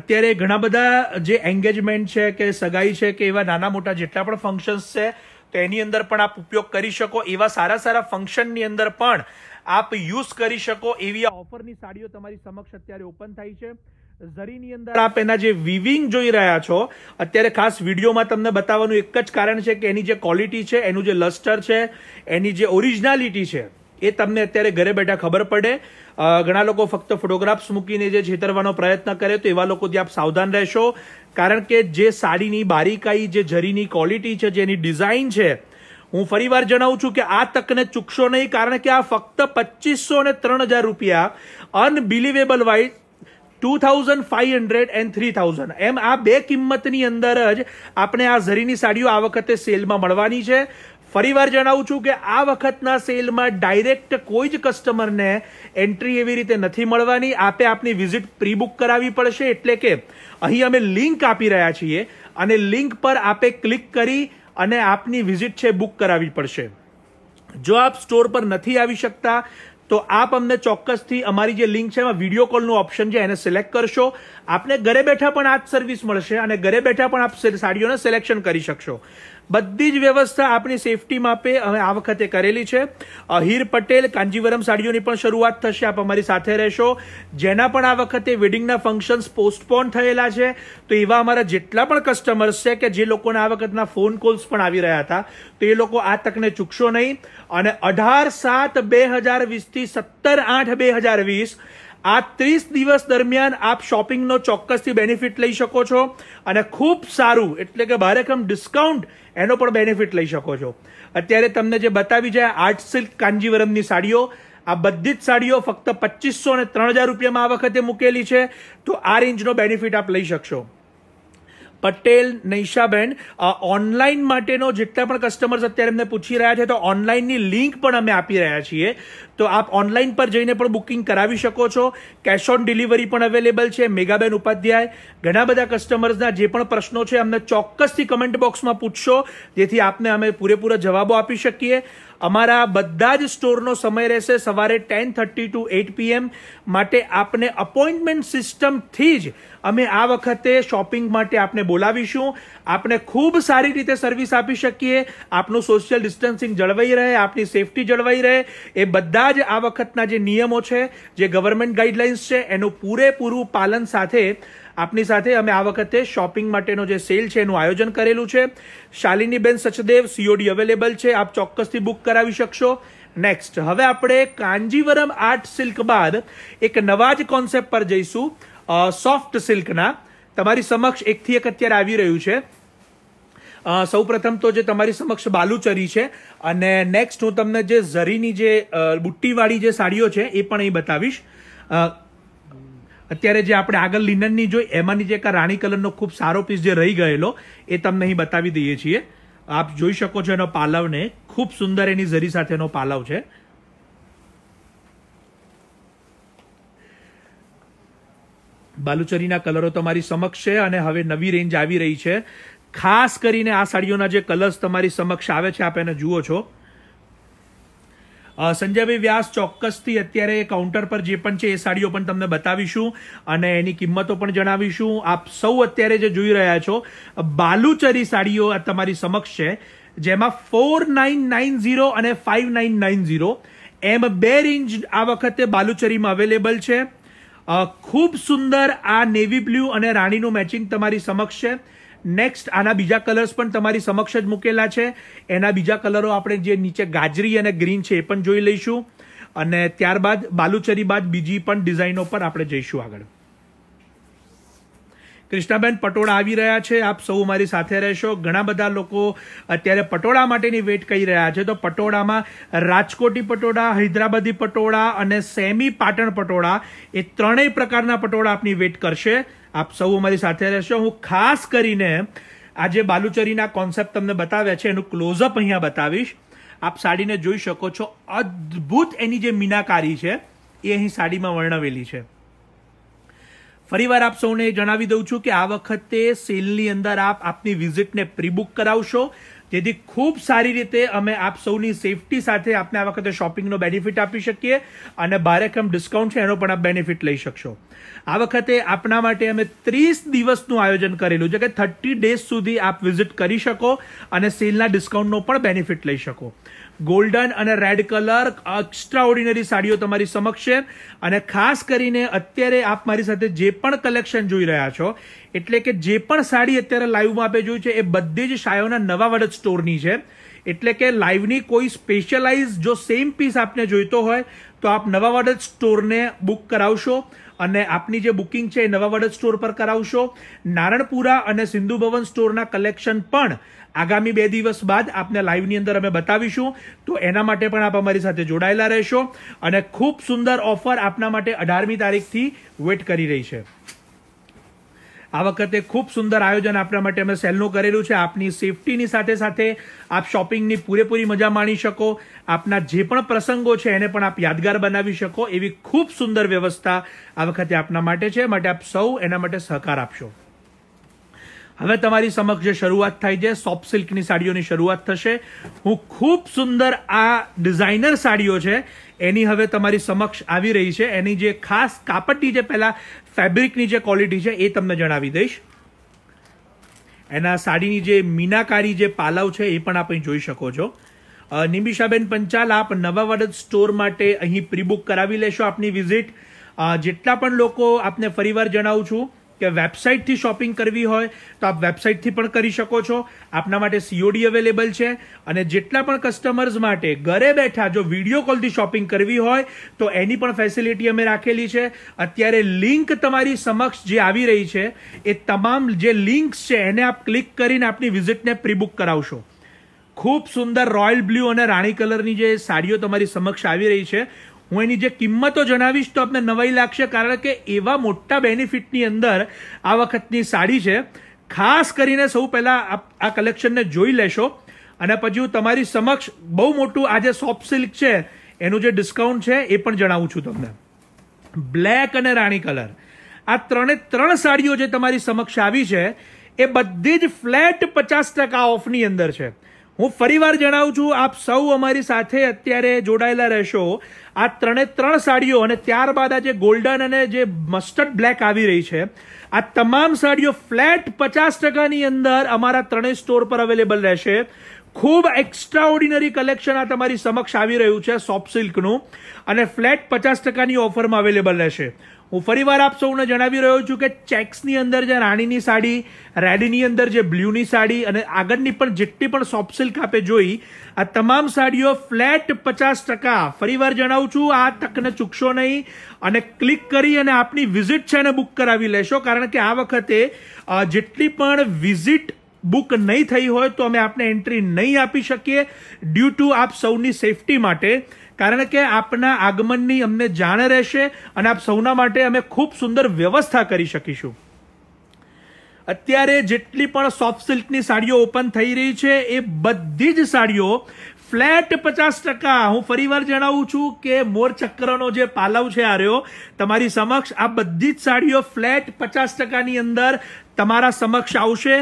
અત્યારે ઘણા બધા જે એન્ગેજમેન્ટ છે કે સગાઈ છે કે એવા નાના મોટા જેટલા પણ ફંક્શન્સ છે તો એની અંદર પણ આપ ઉપયોગ કરી શકો એવા સારા સારા ફંક્શનની અંદર પણ આપ યુઝ કરી શકો એવી આ ઓફરની સાડીઓ તમારી સમક્ષ અત્યારે ઓપન થાય છે ઝરીની અંદર આપ એના જે વિવિંગ જોઈ રહ્યા છો અત્યારે ખાસ વિડીયોમાં તમને બતાવવાનું એક જ કારણ છે કે એની જે ક્વોલિટી છે એનું જે લસ્ટર છે એની જે ઓરિજિનાલિટી છે એ તમને અત્યારે ઘરે બેઠા ખબર પડે ઘણા લોકો ફક્ત ફોટોગ્રાફ્સ મૂકીને જે છેતરવાનો પ્રયત્ન કરે તો એવા લોકોથી આપ સાવધાન રહેશો કારણ કે જે સાડીની બારીકાઈ જે ઝરીની ક્વોલિટી છે જેની ડિઝાઇન છે હું ફરીવાર જણાવું છું કે આ તકને ચૂકશો નહીં કારણ કે આ ફક્ત પચીસો ને ત્રણ હજાર રૂપિયા unbelievable wise two thousand five hundred and three thousand એમ આ બે કિંમતની અંદર જ આપણે આ ઝરીની સાડીઓ આ વખતે સેલમાં મળવાની છે ફરીવાર જણાવું છું કે આ વખતના સેલમાં ડાયરેક્ટ કોઈ જ કસ્ટમરને એન્ટ્રી એવી રીતે નથી મળવાની આપે આપની વિઝિટ પ્રી બુક કરાવવી પડશે એટલે કે અહીં અમે લિંક આપી રહ્યા છીએ અને લિંક પર આપે ક્લિક કરી અને આપની વિઝિટ છે બુક કરાવવી પડશે જો આપ સ્ટોર પર નથી આવી શકતા તો આપ અમને ચોક્કસથી અમારી જે લિંક છે એમાં વિડીયો કોલનું ઓપ્શન છે એને સિલેક્ટ કરશો આપને ઘરે બેઠા પણ આ જ સર્વિસ મળશે અને ઘરે બેઠા પણ આપ સાડીઓને સિલેક્શન કરી શકશો બધી જ વ્યવસ્થા આપણી સેફટી માપે અમે આ વખતે કરેલી છે અહીર પટેલ કાંજીવરમ સાડીઓની પણ શરૂઆત થશે આપ અમારી સાથે રહેશો જેના પણ આ વખતે વેડિંગના ફંક્શન્સ પોસ્ટપોન થયેલા છે તો એવા અમારા જેટલા પણ કસ્ટમર્સ છે કે જે લોકોના આ વખતના ફોન કોલ્સ પણ આવી રહ્યા હતા તો એ લોકો આ તકને ચૂકશો નહીં અને અઢાર સાત બે હજાર વીસથી સત્તર આઠ બે હજાર વીસ આ ત્રીસ દિવસ દરમિયાન આપ શોપિંગનો ચોક્કસથી બેનિફિટ લઈ શકો છો અને ખૂબ સારું એટલે કે ભારેખમ ડિસ્કાઉન્ટ એનો પણ બેનિફિટ લઈ શકો છો અત્યારે તમને જે બતાવી જાય આર્ટ સિલ્ક કાંજીવરમની સાડીઓ આ બધી જ સાડીઓ ફક્ત પચીસો અને ત્રણ હજાર રૂપિયામાં આ વખતે મૂકેલી છે તો આ રેન્જનો બેનિફિટ આપ લઈ શકશો પટેલ નૈશાબેન ઓનલાઈન માટેનો જેટલા પણ કસ્ટમર્સ અત્યારે અમને પૂછી રહ્યા છે તો ઓનલાઈનની લિંક પણ અમે આપી રહ્યા છીએ તો આપ ઓનલાઈન પર જઈને પણ બુકિંગ કરાવી શકો છો કેશ ઓન ડિલિવરી પણ અવેલેબલ છે મેગાબેન ઉપાધ્યાય ઘણા બધા કસ્ટમર્સના જે પણ પ્રશ્નો છે અમને ચોક્કસથી કમેન્ટ બોક્સમાં પૂછશો જેથી આપને અમે પૂરેપૂરા જવાબો આપી શકીએ અમારા બધા જ સ્ટોરનો સમય રહેશે સવારે ten thirty to eight PM માટે આપને અપોઇન્ટમેન્ટ સિસ્ટમથી જ અમે આ વખતે શોપિંગ માટે આપને બોલાવીશું આપને ખૂબ સારી રીતે સર્વિસ આપી શકીએ આપનું સોશિયલ ડિસ્ટન્સિંગ જળવાઈ રહે આપની સેફટી જળવાઈ રહે એ બધા જ આ વખતના જે નિયમો છે જે ગવર્મેન્ટ ગાઈડલાઇન્સ છે એનું પૂરેપૂરું પાલન સાથે આપની સાથે અમે આ વખતે શોપિંગ માટેનો જે સેલ છે એનું આયોજન કરેલું છે શાલિનીબેન સચદેવ સીઓડી અવેલેબલ છે આપ ચોક્કસથી બુક કરાવી શકશો નેક્સ્ટ હવે આપણે કાંજીવરમ આર્ટ સિલ્ક બાદ એક નવા જ કોન્સેપ્ટ પર જઈશું સોફ્ટ સિલ્કના તમારી સમક્ષ એકથી એક અત્યારે આવી રહ્યું છે સૌ પ્રથમ તો જે તમારી સમક્ષ બાલુચરી છે અને નેક્સ્ટ હું તમને જે ઝરીની જે બુટ્ટીવાળી જે સાડીઓ છે એ પણ અહીં બતાવીશ અત્યારે જે આપણે આગળ લિનનની જોઈ એમાંની જે એક રાણી કલરનો ખૂબ સારો પીસ જે રહી ગયેલો એ તમને અહીં બતાવી દઈએ છીએ આપ જોઈ શકો છો એનો પાલવને ખૂબ સુંદર એની ઝરી સાથેનો પાલવ છે બાલુચરીના કલરો તમારી સમક્ષ છે અને હવે નવી રેન્જ આવી રહી છે ખાસ કરીને આ સાડીઓના જે કલર્સ તમારી સમક્ષ આવે છે આપ એને જુઓ છો સંજયભાઈ વ્યાસ ચોક્કસથી અત્યારે કાઉન્ટર પર જે પણ છે એ સાડીઓ પણ તમને બતાવીશું અને એની કિંમતો પણ જણાવીશું આપ સૌ અત્યારે જે જોઈ રહ્યા છો બાલુચરી સાડીઓ તમારી સમક્ષ છે જેમાં ફોર નાઇન નાઇન ઝીરો અને ફાઇવ નાઇન નાઇન ઝીરો એમ બે રેન્જ આ વખતે બાલુચરીમાં અવેલેબલ છે ખૂબ સુંદર આ નેવી બ્લુ અને રાણીનું મેચિંગ તમારી સમક્ષ છે નેક્સ્ટ આના બીજા કલર્સ પણ તમારી સમક્ષ જ મૂકેલા છે એના બીજા કલરો આપણે જે નીચે ગાજરી અને ગ્રીન છે એ પણ જોઈ લઈશું અને ત્યારબાદ બાલુચરી બાદ બીજી પણ ડિઝાઇનો પર આપણે જઈશું આગળ કૃષ્ણાબેન પટોળા આવી રહ્યા છે આપ સૌ મારી સાથે રહેશો ઘણા બધા લોકો અત્યારે પટોળા માટેની વેટ કરી રહ્યા છે તો પટોળામાં રાજકોટી પટોળા હૈદરાબાદી પટોળા અને સેમી પાટણ પટોળા એ ત્રણેય પ્રકારના પટોળા આપની વેટ કરશે આપ સૌ અમારી સાથે રહેશો હું ખાસ કરીને આજે બાલુચરીના કોન્સેપ્ટ તમને બતાવ્યા છે એનું ક્લોઝઅપ અહીંયા બતાવીશ આપ સાડીને જોઈ શકો છો અદ્ભુત એની જે મીનાકારી છે એ અહીં સાડીમાં વર્ણવેલી છે ફરીવાર આપ સૌને જણાવી દઉં છું કે આ વખતે સેલની અંદર આપ આપની વિઝિટને પ્રીબુક કરાવશો જેથી ખૂબ સારી રીતે અમે આપ સૌની સેફટી સાથે આપને આ વખતે શોપિંગનો બેનિફિટ આપી શકીએ અને બારેકમ ડિસ્કાઉન્ટ છે એનો પણ આપ બેનિફિટ લઈ શકશો આ વખતે આપના માટે અમે ત્રીસ દિવસનું આયોજન કરેલું છે કે થર્ટી ડેઝ સુધી આપ વિઝિટ કરી શકો અને સેલના ડિસ્કાઉન્ટનો પણ બેનિફિટ લઈ શકો ગોલ્ડન અને રેડ કલર એક્સ્ટ્રા ઓર્ડિનરી સાડીઓ તમારી સમક્ષ છે અને ખાસ કરીને અત્યારે આપ મારી સાથે જે પણ કલેક્શન જોઈ રહ્યા છો એટલે કે જે પણ સાડી અત્યારે લાઈવમાં આપે જોઈ છે એ બધી જ શાયોના નવા વડદ સ્ટોરની છે એટલે કે લાઈવની કોઈ સ્પેશિયલાઇઝ જો સેમ પીસ આપને જોઈતો હોય તો આપ નવા વડદ સ્ટોરને બુક કરાવશો અને આપની જે બુકિંગ છે એ નવા વડદ સ્ટોર પર કરાવશો નારણપુરા અને સિંધુ ભવન સ્ટોરના કલેક્શન પણ આગામી બે દિવસ બાદ આપને લાઈવની અંદર અમે બતાવીશું તો એના માટે પણ આપ અમારી સાથે જોડાયેલા રહેશો અને ખૂબ સુંદર ઓફર આપના માટે અઢારમી તારીખથી વેટ કરી રહી છે આ વખતે ખૂબ સુંદર આયોજન આપના માટે અમે સેલનું કરેલું છે આપની સેફટીની સાથે સાથે આપ શોપિંગની પૂરેપૂરી મજા માણી શકો આપના જે પણ પ્રસંગો છે એને પણ આપ યાદગાર બનાવી શકો એવી ખૂબ સુંદર વ્યવસ્થા આ વખતે આપના માટે છે માટે આપ સૌ એના માટે સહકાર આપશો હવે તમારી સમક્ષ જે શરૂઆત થાય છે સોફ્ટ સિલ્કની સાડીઓની શરૂઆત થશે હું ખૂબ સુંદર આ ડિઝાઇનર સાડીઓ છે એની હવે તમારી સમક્ષ આવી રહી છે એની જે ખાસ કાપડની જે પહેલાં ફેબ્રિકની જે ક્વોલિટી છે એ તમને જણાવી દઈશ એના સાડીની જે મીનાકારી જે પાલવ છે એ પણ આપણે જોઈ શકો છો નિમિષાબેન પંચાલ આપ નવા વડદ સ્ટોર માટે અહીં પ્રીબુક કરાવી લેશો આપની વિઝિટ જેટલા પણ લોકો આપને ફરીવાર જણાવું છું કે વેબસાઇટથી શોપિંગ કરવી હોય તો આપ વેબસાઇટથી પણ કરી શકો છો આપના માટે સીઓડી અવેલેબલ છે અને જેટલા પણ કસ્ટમર્સ માટે ઘરે બેઠા જો વિડીયો કોલથી શોપિંગ કરવી હોય તો એની પણ ફેસિલિટી અમે રાખેલી છે અત્યારે લિંક તમારી સમક્ષ જે આવી રહી છે એ તમામ જે લિંક્સ છે એને આપ ક્લિક કરીને આપની વિઝિટને પ્રીબુક કરાવશો ખૂબ સુંદર રોયલ બ્લુ અને રાણી કલરની જે સાડીઓ તમારી સમક્ષ આવી રહી છે હું એની જે કિંમતો જણાવીશ તો આપને નવાઈ લાગશે કારણ કે એવા મોટા બેનિફિટની અંદર આ વખતની સાડી છે ખાસ કરીને સૌ પહેલાં આ કલેક્શનને જોઈ લેશો અને પછી હું તમારી સમક્ષ બહુ મોટું આ જે સોફ્ટ સિલ્ક છે એનું જે ડિસ્કાઉન્ટ છે એ પણ જણાવું છું તમને બ્લેક અને રાણી કલર આ ત્રણે ત્રણ સાડીઓ જે તમારી સમક્ષ આવી છે એ બધી જ ફ્લેટ પચાસ ટકા ઓફની અંદર છે હું ફરીવાર જણાવું છું આપ સૌ અમારી સાથે અત્યારે જોડાયેલા રહેશો આ ત્રણે ત્રણ સાડીઓ અને ત્યારબાદ આ જે ગોલ્ડન અને જે મસ્ટર્ડ બ્લેક આવી રહી છે આ તમામ સાડીઓ ફ્લેટ પચાસ ટકાની અંદર અમારા ત્રણેય સ્ટોર પર અવેલેબલ રહેશે ખૂબ એક્સ્ટ્રા ઓર્ડિનરી કલેક્શન આ તમારી સમક્ષ આવી રહ્યું છે સોફ્ટ સિલ્કનું અને ફ્લેટ પચાસ ટકાની ઓફરમાં અવેલેબલ રહેશે હું ફરીવાર આપ સૌને જણાવી રહ્યો છું કે ચેક્સની અંદર જે રાણીની સાડી રેડની અંદર જે બ્લ્યુની સાડી અને આગળની પણ જેટલી પણ સોફ્ટ સિલ્ક આપે જોઈ આ તમામ સાડીઓ ફ્લેટ પચાસ ટકા ફરીવાર જણાવું છું આ તકને ચૂકશો નહીં અને ક્લિક કરી અને આપની વિઝિટ છે એને બુક કરાવી લેશો કારણ કે આ વખતે જેટલી પણ વિઝિટ બુક નહીં થઈ હોય તો અમે આપને એન્ટ્રી નહીં આપી શકીએ ડ્યુ ટુ આપ સૌની સેફટી માટે કારણ કે આપના આગમનની અમને જાણ રહેશે અને આપ સૌના માટે અમે ખૂબ સુંદર વ્યવસ્થા કરી શકીશું અત્યારે જેટલી પણ સોફ્ટ સિલ્કની સાડીઓ ઓપન થઈ રહી છે એ બધી જ સાડીઓ ફ્લેટ પચાસ ટકા હું ફરીવાર જણાવું છું કે મોરચક્રનો જે પાલવ છે આ રહ્યો તમારી સમક્ષ આ બધી જ સાડીઓ ફ્લેટ પચાસ ટકાની અંદર તમારા સમક્ષ આવશે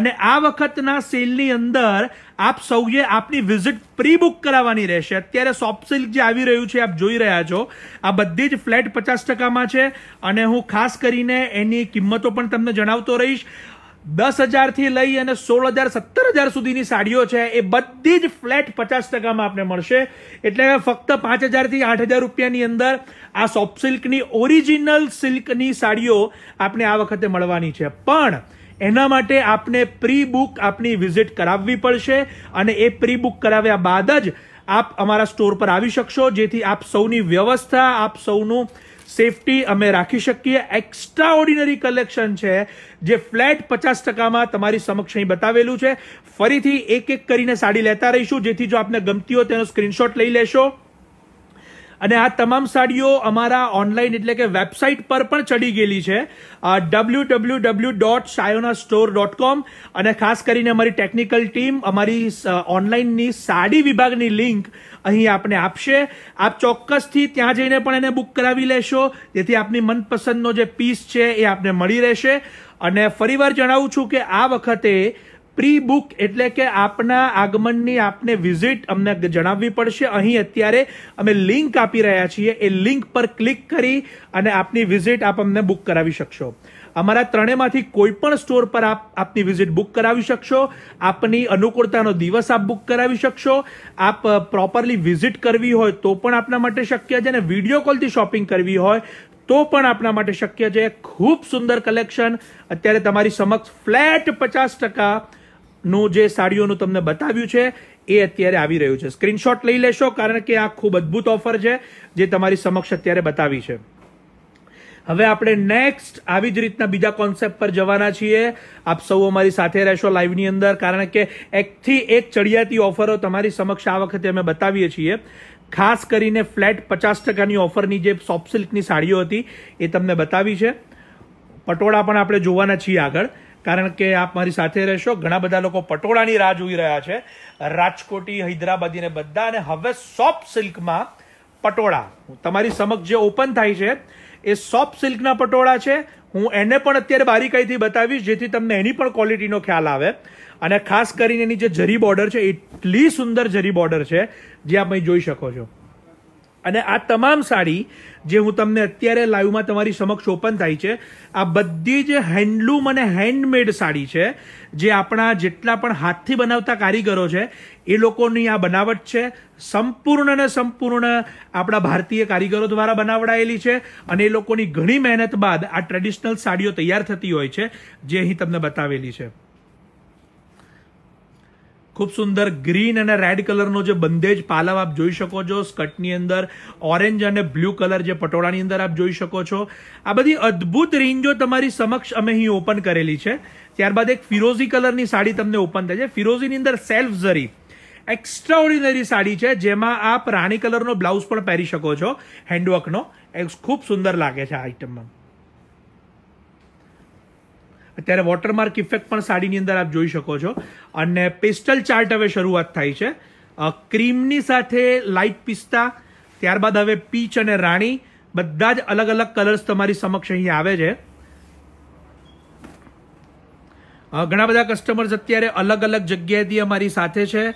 અને આ વખતના સેલની અંદર આપ સૌએ આપની વિઝિટ પ્રી બુક કરાવવાની રહેશે અત્યારે સોફ્ટ સિલ્ક જે આવી રહ્યું છે આપ જોઈ રહ્યા છો આ બધી જ ફ્લેટ પચાસ ટકામાં છે અને હું ખાસ કરીને એની કિંમતો પણ તમને જણાવતો રહીશ દસ હજારથી લઈ અને સોળ હજાર સત્તર હજાર સુધીની સાડીઓ છે એ બધી જ ફ્લેટ પચાસ ટકામાં આપને મળશે એટલે ફક્ત પાંચ હજારથી આઠ હજાર રૂપિયાની અંદર આ સોફ્ટ સિલ્કની ઓરિજિનલ સિલ્કની સાડીઓ આપને આ વખતે મળવાની છે પણ એના માટે આપને પ્રી બુક આપની વિઝિટ કરાવવી પડશે અને એ પ્રી બુક કરાવ્યા બાદ જ આપ અમારા સ્ટોર પર આવી શકશો જેથી આપ સૌની વ્યવસ્થા આપ સૌનું સેફટી અમે રાખી શકીએ એક્સ્ટ્રા ઓર્ડિનરી કલેક્શન છે જે ફ્લેટ પચાસ ટકામાં તમારી સમક્ષ અહીં બતાવેલું છે ફરીથી એક એક કરીને સાડી લેતા રહીશું જેથી જો આપને ગમતી હોય તેનો સ્ક્રીનશોટ લઈ લેશો અને આ તમામ સાડીઓ અમારા ઓનલાઈન એટલે કે વેબસાઇટ પર પણ ચડી ગયેલી છે W W W dot Sayona store dot com અને ખાસ કરીને અમારી ટેકનિકલ ટીમ અમારી ઓનલાઈનની સાડી વિભાગની લિંક અહીં આપને આપશે આપ ચોક્કસથી ત્યાં જઈને પણ એને બુક કરાવી લેશો જેથી આપની મનપસંદનો જે પીસ છે એ આપને મળી રહેશે અને ફરીવાર જણાવું છું કે આ વખતે પ્રી બુક એટલે કે આપના આગમનની આપને વિઝિટ અમને જણાવવી પડશે અહીં અત્યારે અમે લિંક આપી રહ્યા છીએ એ લિંક પર ક્લિક કરી અને આપની વિઝિટ આપ અમને બુક કરાવી શકશો અમારા ત્રણેયમાંથી કોઈ પણ સ્ટોર પર આપ આપની વિઝિટ બુક કરાવી શકશો આપની અનુકૂળતાનો દિવસ આપ બુક કરાવી શકશો આપ પ્રોપરલી વિઝિટ કરવી હોય તો પણ આપના માટે શક્ય છે અને વિડીયો કોલથી શોપિંગ કરવી હોય તો પણ આપના માટે શક્ય છે ખૂબ સુંદર કલેક્શન અત્યારે તમારી સમક્ષ ફ્લેટ પચાસ ટકા નું જે સાડીઓનું તમને બતાવ્યું છે એ અત્યારે આવી રહ્યું છે સ્ક્રીનશોટ લઈ લેશો કારણ કે આ ખૂબ અદ્ભુત ઓફર છે જે તમારી સમક્ષ અત્યારે બતાવી છે હવે આપણે નેક્સ્ટ આવી જ રીતના બીજા કોન્સેપ્ટ પર જવાના છીએ આપ સૌ અમારી સાથે રહેશો લાઈવની અંદર કારણ કે એકથી એક ચડિયાતી ઓફરો તમારી સમક્ષ આ વખતે અમે બતાવીએ છીએ ખાસ કરીને ફ્લેટ પચાસ ટકાની ઓફરની જે સોફ્ટ સિલ્કની સાડીઓ હતી એ તમને બતાવી છે પટોળા પણ આપણે જોવાના છીએ આગળ કારણ કે આપ મારી સાથે રહેશો ઘણા બધા લોકો પટોળાની રાહ જોઈ રહ્યા છે રાજકોટી હૈદરાબાદીને બધા અને હવે સોફ્ટ સિલ્કમાં પટોળા તમારી સમક્ષ જે ઓપન થાય છે એ સોફ્ટ સિલ્કના પટોળા છે હું એને પણ અત્યારે બારીકાઈથી બતાવીશ જેથી તમને એની પણ ક્વોલિટીનો ખ્યાલ આવે અને ખાસ કરીને એની જે જરી બોર્ડર છે એટલી સુંદર જરી બોર્ડર છે જે આપ અહીં જોઈ શકો છો અને આ તમામ સાડી જે હું તમને અત્યારે લાઈવમાં તમારી સમક્ષ ઓપન થાય છે આ બધી જ હેન્ડલૂમ અને હેન્ડમેડ સાડી છે જે આપણા જેટલા પણ હાથથી બનાવતા કારીગરો છે એ લોકોની આ બનાવટ છે સંપૂર્ણ અને સંપૂર્ણ આપણા ભારતીય કારીગરો દ્વારા બનાવડાયેલી છે અને એ લોકોની ઘણી મહેનત બાદ આ ટ્રેડિશનલ સાડીઓ તૈયાર થતી હોય છે જે અહીં તમને બતાવેલી છે ખૂબ સુંદર ગ્રીન અને રેડ કલરનો જે બંદેજ પાલવ આપ જોઈ શકો છો સ્કટની અંદર ઓરેન્જ અને બ્લુ કલર જે પટોળાની અંદર આપ જોઈ શકો છો આ બધી અદ્ભુત રેન્જો તમારી સમક્ષ અમે અહીં ઓપન કરેલી છે ત્યારબાદ એક ફિરોઝી કલરની સાડી તમને ઓપન થાય છે ફિરોઝીની અંદર સેલ્ફ ઝરી એક્સ્ટ્રાઓર્ડિનરી સાડી છે જેમાં આપ રાણી કલરનો બ્લાઉઝ પણ પહેરી શકો છો હેન્ડવર્કનો એ ખૂબ સુંદર લાગે છે આ આઇટમમાં અત્યારે વોટરમાર્ક ઇફેક્ટ પણ સાડીની અંદર આપ જોઈ શકો છો અને પેસ્ટલ ચાર્ટ હવે શરૂઆત થાય છે ક્રીમની સાથે લાઇટ પિસ્તા ત્યારબાદ હવે પીચ અને રાણી બધા જ અલગ અલગ કલર્સ તમારી સમક્ષ અહીંયા આવે છે ઘણા બધા કસ્ટમર્સ અત્યારે અલગ અલગ જગ્યાએથી અમારી સાથે છે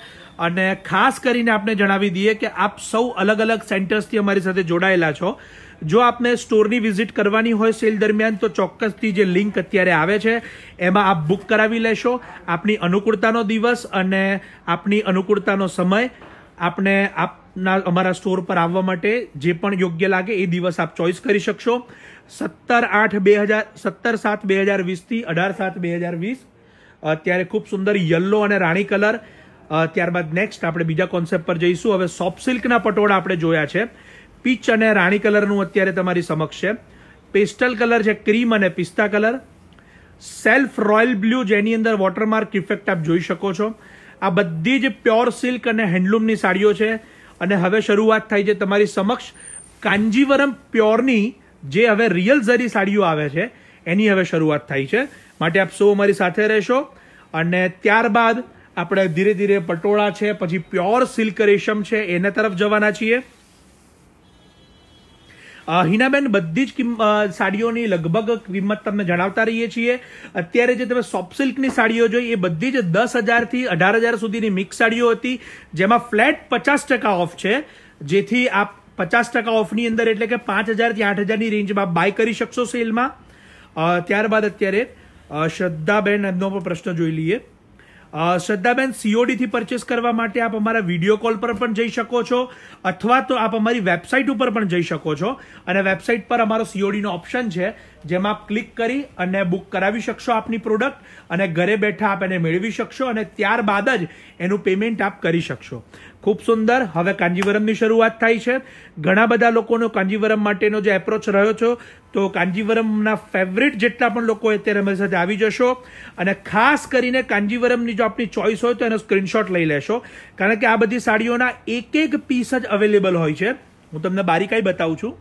અને ખાસ કરીને આપણે જણાવી દઈએ કે આપ સૌ અલગ અલગ સેન્ટર્સથી અમારી સાથે જોડાયેલા છો જો આપને સ્ટોરની વિઝિટ કરવાની હોય સેલ દરમિયાન તો ચોક્કસથી જે લિંક અત્યારે આવે છે એમાં આપ બુક કરાવી લેશો આપની અનુકૂળતાનો દિવસ અને આપની અનુકૂળતાનો સમય આપને આપના અમારા સ્ટોર પર આવવા માટે જે પણ યોગ્ય લાગે એ દિવસ આપ ચોઇસ કરી શકશો સત્તર આઠ બે હજાર સત્તર સાત બે હજાર વીસથી અઢાર સાત બે હજાર વીસ અત્યારે ખૂબ સુંદર યલો અને રાણી કલર ત્યારબાદ નેક્સ્ટ આપણે બીજા કોન્સેપ્ટ પર જઈશું હવે સોફ્ટ સિલ્કના પટોળા આપણે જોયા છે પીચ અને રાણી કલરનું અત્યારે તમારી સમક્ષ છે પેસ્ટલ કલર છે ક્રીમ અને પિસ્તા કલર સેલ્ફ રોયલ બ્લુ જેની અંદર વોટરમાર્ક ઇફેક્ટ આપ જોઈ શકો છો આ બધી જ પ્યોર સિલ્ક અને હેન્ડલૂમની સાડીઓ છે અને હવે શરૂઆત થાય છે તમારી સમક્ષ કાંજીવરમ પ્યોરની જે હવે રિયલ ઝરી સાડીઓ આવે છે એની હવે શરૂઆત થાય છે માટે આપ સૌ અમારી સાથે રહેશો અને ત્યારબાદ આપણે ધીરે ધીરે પટોળા છે પછી પ્યોર સિલ્ક રેશમ છે એના તરફ જવાના છીએ હિનાબેન બધી જ સાડીઓની લગભગ કિંમત તમને જણાવતા રહીએ છીએ અત્યારે જે તમે સોફ્ટ સિલ્કની સાડીઓ જોઈ એ બધી જ દસ હજારથી અઢાર હજાર સુધીની મિક્સ સાડીઓ હતી જેમાં ફ્લેટ પચાસ ટકા ઓફ છે જેથી આપ પચાસ ટકા ઓફની અંદર એટલે કે પાંચ હજારથી આઠ હજારની રેન્જમાં બાય કરી શકશો સેલમાં ત્યારબાદ અત્યારે શ્રદ્ધાબેન એમનો પણ પ્રશ્ન જોઈ લઈએ શ્રદ્ધાબેન સીઓડીથી પરચેસ કરવા માટે આપ અમારા વિડીયો કોલ પર પણ જઈ શકો છો અથવા તો આપ અમારી વેબસાઇટ ઉપર પણ જઈ શકો છો અને વેબસાઇટ પર અમારો સીઓડીનો ઓપ્શન છે જેમાં આપ ક્લિક કરી અને બુક કરાવી શકશો આપની પ્રોડક્ટ અને ઘરે બેઠા આપ એને મેળવી શકશો અને ત્યારબાદ જ એનું પેમેન્ટ આપ કરી શકશો ખૂબ સુંદર હવે કાંજીવરમની શરૂઆત થાય છે ઘણા બધા લોકોનો કાંજીવરમ માટેનો જે એપ્રોચ રહ્યો છો તો કાંજીવરમના ફેવરિટ જેટલા પણ લોકો અત્યારે અમારી સાથે આવી જશો અને ખાસ કરીને કાંજીવરમની જો આપની ચોઇસ હોય તો એનો સ્ક્રીનશોટ લઈ લેશો કારણ કે આ બધી સાડીઓના એક એક પીસ જ અવેલેબલ હોય છે હું તમને બારીકાઈ બતાવું છું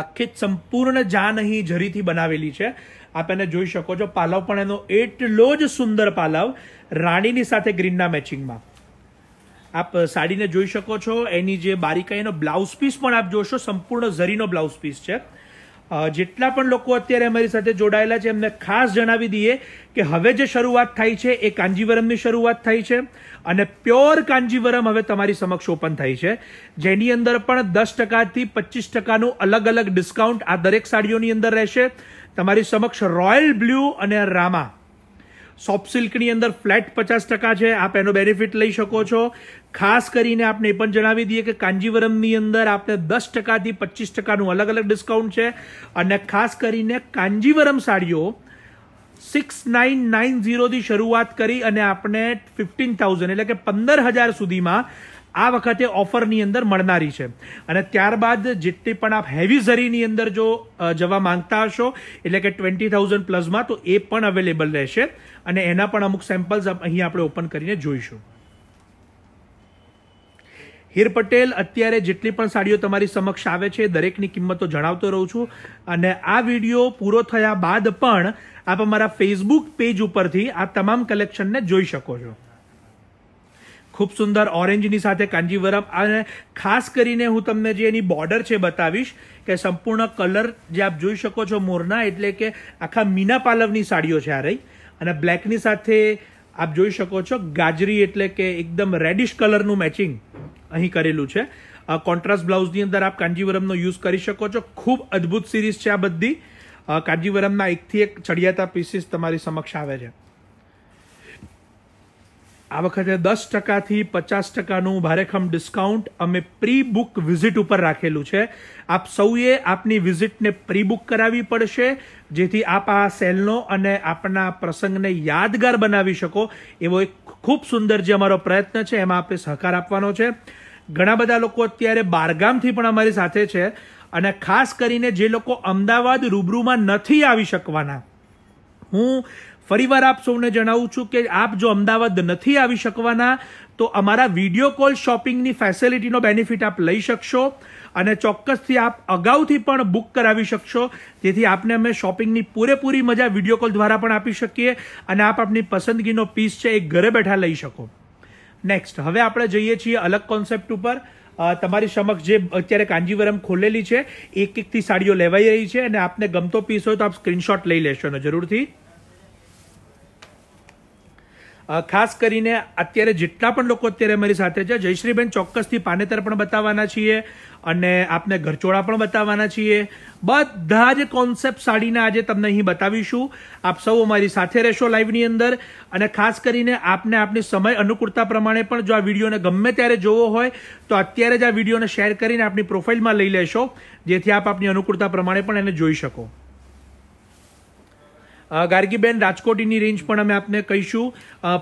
આખી સંપૂર્ણ જાન અહીં જરીથી બનાવેલી છે આપ એને જોઈ શકો છો પાલવ પણ એનો એટલો જ સુંદર પાલવ રાણીની સાથે ગ્રીનના મેચિંગમાં આપ સાડીને જોઈ શકો છો એની જે બારીકાઈનો બ્લાઉઝ પીસ પણ આપ જોશો સંપૂર્ણ ઝરીનો બ્લાઉઝ પીસ છે જેટલા પણ લોકો અત્યારે અમારી સાથે જોડાયેલા છે એમને ખાસ જણાવી દઈએ કે હવે જે શરૂઆત થઈ છે એ કાંજીવરમની શરૂઆત થઈ છે અને પ્યોર કાંજીવરમ હવે તમારી સમક્ષ ઓપન થઈ છે જેની અંદર પણ દસ ટકાથી પચીસ ટકાનું અલગ અલગ ડિસ્કાઉન્ટ આ દરેક સાડીઓની અંદર રહેશે તમારી સમક્ષ રોયલ બ્લુ અને રામા સોફ્ટ સિલ્કની અંદર ફ્લેટ પચાસ ટકા છે આપ એનો બેનિફિટ લઈ શકો છો ખાસ કરીને આપણે એ પણ જણાવી દઈએ કે કાંજીવરમની અંદર આપણે દસ ટકાથી પચીસ ટકાનું અલગ અલગ ડિસ્કાઉન્ટ છે અને ખાસ કરીને કાંજીવરમ સાડીઓ સિક્સ નાઇન નાઇન ઝીરોથી શરૂઆત કરી અને આપણે ફિફ્ટીન થાઉઝન્ડ એટલે કે પંદર હજાર સુધીમાં આ વખતે ઓફરની અંદર મળનારી છે અને ત્યારબાદ જેટલી પણ આપ હેવી ઝરીની અંદર જો જવા માંગતા હશો એટલે કે ટ્વેન્ટી થાઉઝન્ડ પ્લસમાં તો એ પણ અવેલેબલ રહેશે અને એના પણ અમુક સેમ્પલ્સ અહીં આપણે ઓપન કરીને જોઈશું હીર પટેલ અત્યારે જેટલી પણ સાડીઓ તમારી સમક્ષ આવે છે દરેકની કિંમતો જણાવતો રહું છું અને આ વિડીયો પૂરો થયા બાદ પણ આપ અમારા ફેસબુક પેજ ઉપરથી આ તમામ કલેક્શનને જોઈ શકો છો ખૂબ સુંદર ઓરેન્જની સાથે કાંજીવરમ અને ખાસ કરીને હું તમને જે એની બોર્ડર છે બતાવીશ કે સંપૂર્ણ કલર જે આપ જોઈ શકો છો મોરના એટલે કે આખા મીના પાલવની સાડીઓ છે આ રહી અને બ્લેકની સાથે આપ જોઈ શકો છો ગાજરી એટલે કે એકદમ રેડિશ કલરનું મેચિંગ અહીં કરેલું છે કોન્ટ્રાસ્ટ બ્લાઉઝની અંદર આપ કાંજીવરમનો યુઝ કરી શકો છો ખૂબ અદ્ભુત સિરીઝ છે આ બધી કાંજીવરમના એકથી એક ચડિયાતા પીસીસ તમારી સમક્ષ આવે છે આ વખતે દસ ટકાથી પચાસ ટકાનું ભારેખમ ડિસ્કાઉન્ટ અમે પ્રી બુક વિઝિટ ઉપર રાખેલું છે આપ સૌએ આપની વિઝિટને પ્રી બુક કરાવવી પડશે જેથી આપ આ સેલનો અને આપના પ્રસંગને યાદગાર બનાવી શકો એવો એક ખૂબ સુંદર જે અમારો પ્રયત્ન છે એમાં આપે સહકાર આપવાનો છે ઘણા બધા લોકો અત્યારે બારગામથી પણ અમારી સાથે છે અને ખાસ કરીને જે લોકો અમદાવાદ રૂબરૂમાં નથી આવી શકવાના હું ફરીવાર આપ સૌને જણાવું છું કે આપ જો અમદાવાદ નથી આવી શકવાના તો અમારા વિડીયો કોલ શોપિંગની ફેસિલિટીનો બેનિફિટ આપ લઈ શકશો અને ચોક્કસથી આપ અગાઉથી પણ બુક કરાવી શકશો જેથી આપને અમે શોપિંગની પૂરેપૂરી મજા વિડીયો કોલ દ્વારા પણ આપી શકીએ અને આપ આપની પસંદગીનો પીસ છે એ ઘરે બેઠા લઈ શકો નેક્સ્ટ હવે આપણે જઈએ છીએ અલગ કોન્સેપ્ટ ઉપર તમારી સમક્ષ જે અત્યારે કાંજીવરમ ખોલેલી છે એક એકથી સાડીઓ લેવાઈ રહી છે અને આપને ગમતો પીસ હોય તો આપ સ્ક્રીનશોટ લઈ લેશો એનો જરૂરથી ખાસ કરીને અત્યારે જેટલા પણ લોકો અત્યારે મારી સાથે છે જયશ્રીબેન ચોક્કસથી પાનેતર પણ બતાવવાના છીએ અને આપને ઘરચોળા પણ બતાવવાના છીએ બધા જ કોન્સેપ્ટ સાડીના આજે તમને અહીં બતાવીશું આપ સૌ અમારી સાથે રહેશો લાઈવની અંદર અને ખાસ કરીને આપને આપની સમય અનુકૂળતા પ્રમાણે પણ જો આ વિડીયોને ગમે ત્યારે જોવો હોય તો અત્યારે જ આ વિડીયોને શેર કરીને આપની પ્રોફાઇલમાં લઈ લેશો જેથી આપ આપની અનુકૂળતા પ્રમાણે પણ એને જોઈ શકો ગાર્ગીબેન રાજકોટની રેન્જ પણ અમે આપને કહીશું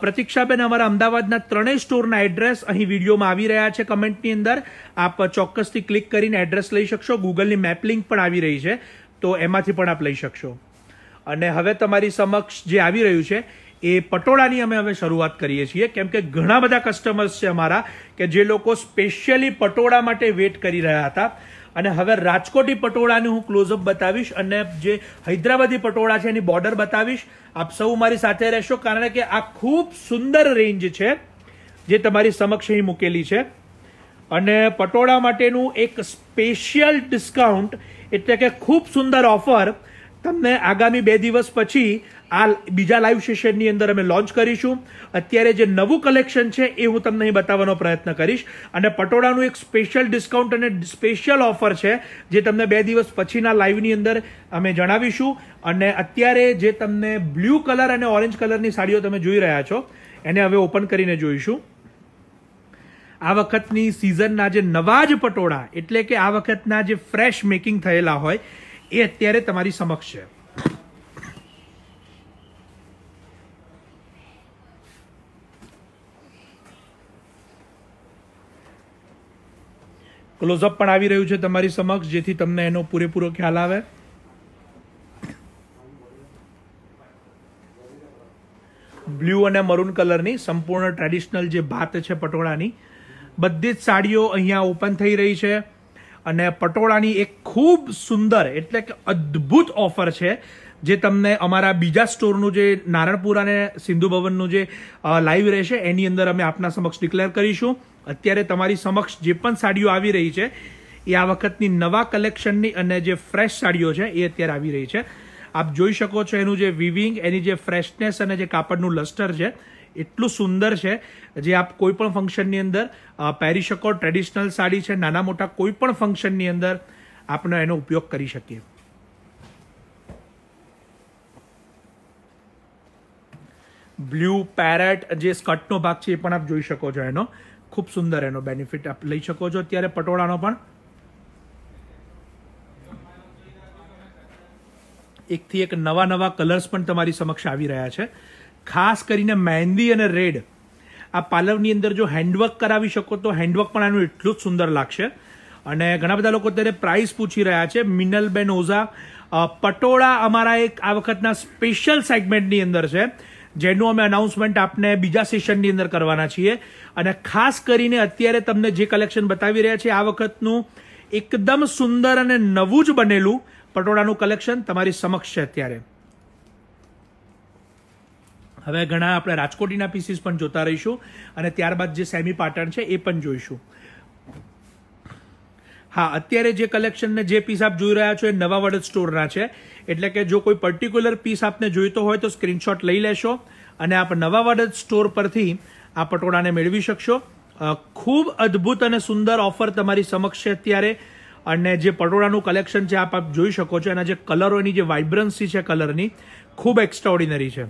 પ્રતિક્ષાબેન અમારા અમદાવાદના ત્રણેય સ્ટોરના એડ્રેસ અહીં વિડીયોમાં આવી રહ્યા છે કમેન્ટની અંદર આપ ચોક્કસથી ક્લિક કરીને એડ્રેસ લઈ શકશો ગૂગલની મેપ લિંક પણ આવી રહી છે તો એમાંથી પણ આપ લઈ શકશો અને હવે તમારી સમક્ષ જે આવી રહ્યું છે એ પટોળાની અમે હવે શરૂઆત કરીએ છીએ કેમ કે ઘણા બધા કસ્ટમર્સ છે અમારા કે જે લોકો સ્પેશિયલી પટોળા માટે વેટ કરી રહ્યા હતા અને હવે રાજકોટી પટોળાની હું ક્લોઝઅપ બતાવીશ અને જે હૈદરાબાદી પટોળા છે એની બોર્ડર બતાવીશ આપ સૌ મારી સાથે રહેશો કારણ કે આ ખૂબ સુંદર રેન્જ છે જે તમારી સમક્ષ અહીં મૂકેલી છે અને પટોળા માટેનું એક સ્પેશિયલ ડિસ્કાઉન્ટ એટલે કે ખૂબ સુંદર ઓફર તમને આગામી બે દિવસ પછી આ બીજા લાઈવ સેશનની અંદર અમે લોન્ચ કરીશું અત્યારે જે નવું કલેક્શન છે એ હું તમને અહીં બતાવવાનો પ્રયત્ન કરીશ અને પટોળાનું એક સ્પેશિયલ ડિસ્કાઉન્ટ અને સ્પેશિયલ ઓફર છે જે તમને બે દિવસ પછીના લાઈવની અંદર અમે જણાવીશું અને અત્યારે જે તમને બ્લુ કલર અને ઓરેન્જ કલરની સાડીઓ તમે જોઈ રહ્યા છો એને હવે ઓપન કરીને જોઈશું આ વખતની સિઝનના જે નવા જ પટોળા એટલે કે આ વખતના જે ફ્રેશ મેકિંગ થયેલા હોય એ અત્યારે તમારી સમક્ષ છે ક્લોઝઅપ પણ આવી રહ્યું છે તમારી સમક્ષ જેથી તમને એનો પૂરેપૂરો ખ્યાલ આવે બ્લુ અને મરૂન કલરની સંપૂર્ણ ટ્રેડિશનલ જે ભાત છે પટોળાની બધી જ સાડીઓ અહીંયા ઓપન થઈ રહી છે અને પટોળાની એક ખૂબ સુંદર એટલે કે અદ્ભુત ઓફર છે જે તમને અમારા બીજા સ્ટોરનું જે નારણપુર અને સિંધુ ભવનનું જે લાઈવ રહેશે એની અંદર અમે આપના સમક્ષ ડિક્લેર કરીશું અત્યારે તમારી સમક્ષ જે પણ સાડીઓ આવી રહી છે એ આ વખતની નવા કલેક્શનની અને જે ફ્રેશ સાડીઓ છે એ અત્યારે આવી રહી છે આપ જોઈ શકો છો એનું જે વિવિંગ એની જે ફ્રેશનેસ અને જે કાપડનું લસ્ટર છે એટલું સુંદર છે જે આપ કોઈ પણ ફંક્શનની અંદર પહેરી શકો ટ્રેડિશનલ સાડી છે નાના મોટા કોઈ પણ ફંક્શનની અંદર આપણે એનો ઉપયોગ કરી શકીએ બ્લુ પેરેટ જે સ્કટનો ભાગ છે એ પણ આપ જોઈ શકો છો એનો ખૂબ સુંદર એનો બેનિફિટ આપ લઈ શકો છો અત્યારે પટોળાનો પણ એકથી એક નવા નવા કલર્સ પણ તમારી સમક્ષ આવી રહ્યા છે ખાસ કરીને મહેંદી અને રેડ આ પાર્લરની અંદર જો હેન્ડવર્ક કરાવી શકો તો હેન્ડવર્ક પણ એનું એટલું જ સુંદર લાગશે અને ઘણા બધા લોકો અત્યારે પ્રાઇસ પૂછી રહ્યા છે મિનલબેન ઓઝા પટોળા અમારા એક આ વખતના સ્પેશિયલ સેગમેન્ટની અંદર છે જેનું અમે અનાઉન્સમેન્ટ આપને બીજા સેશનની અંદર કરવાના છીએ અને ખાસ કરીને અત્યારે તમને જે કલેક્શન બતાવી રહ્યા છે આ વખતનું એકદમ સુંદર અને નવું જ બનેલું પટોળાનું કલેક્શન તમારી સમક્ષ છે અત્યારે હવે ઘણા આપણે રાજકોટીના પીસીસ પણ જોતા રહીશું અને ત્યારબાદ જે સેમી પાટણ છે એ પણ જોઈશું હા અત્યારે જે કલેક્શનને જે પીસ આપ જોઈ રહ્યા છો એ નવા વડદ સ્ટોરના છે એટલે કે જો કોઈ પર્ટિક્યુલર પીસ આપને જોઈતો હોય તો સ્ક્રીનશોટ લઈ લેશો અને આપ નવા વડદ સ્ટોર પરથી આ પટોળાને મેળવી શકશો ખૂબ અદ્ભુત અને સુંદર ઓફર તમારી સમક્ષ છે અત્યારે અને જે પટોળાનું કલેક્શન છે આપ આપ જોઈ શકો છો એના જે કલરોની જે વાઇબ્રન્સી છે કલરની ખૂબ એક્સ્ટ્રાઓર્ડિનરી છે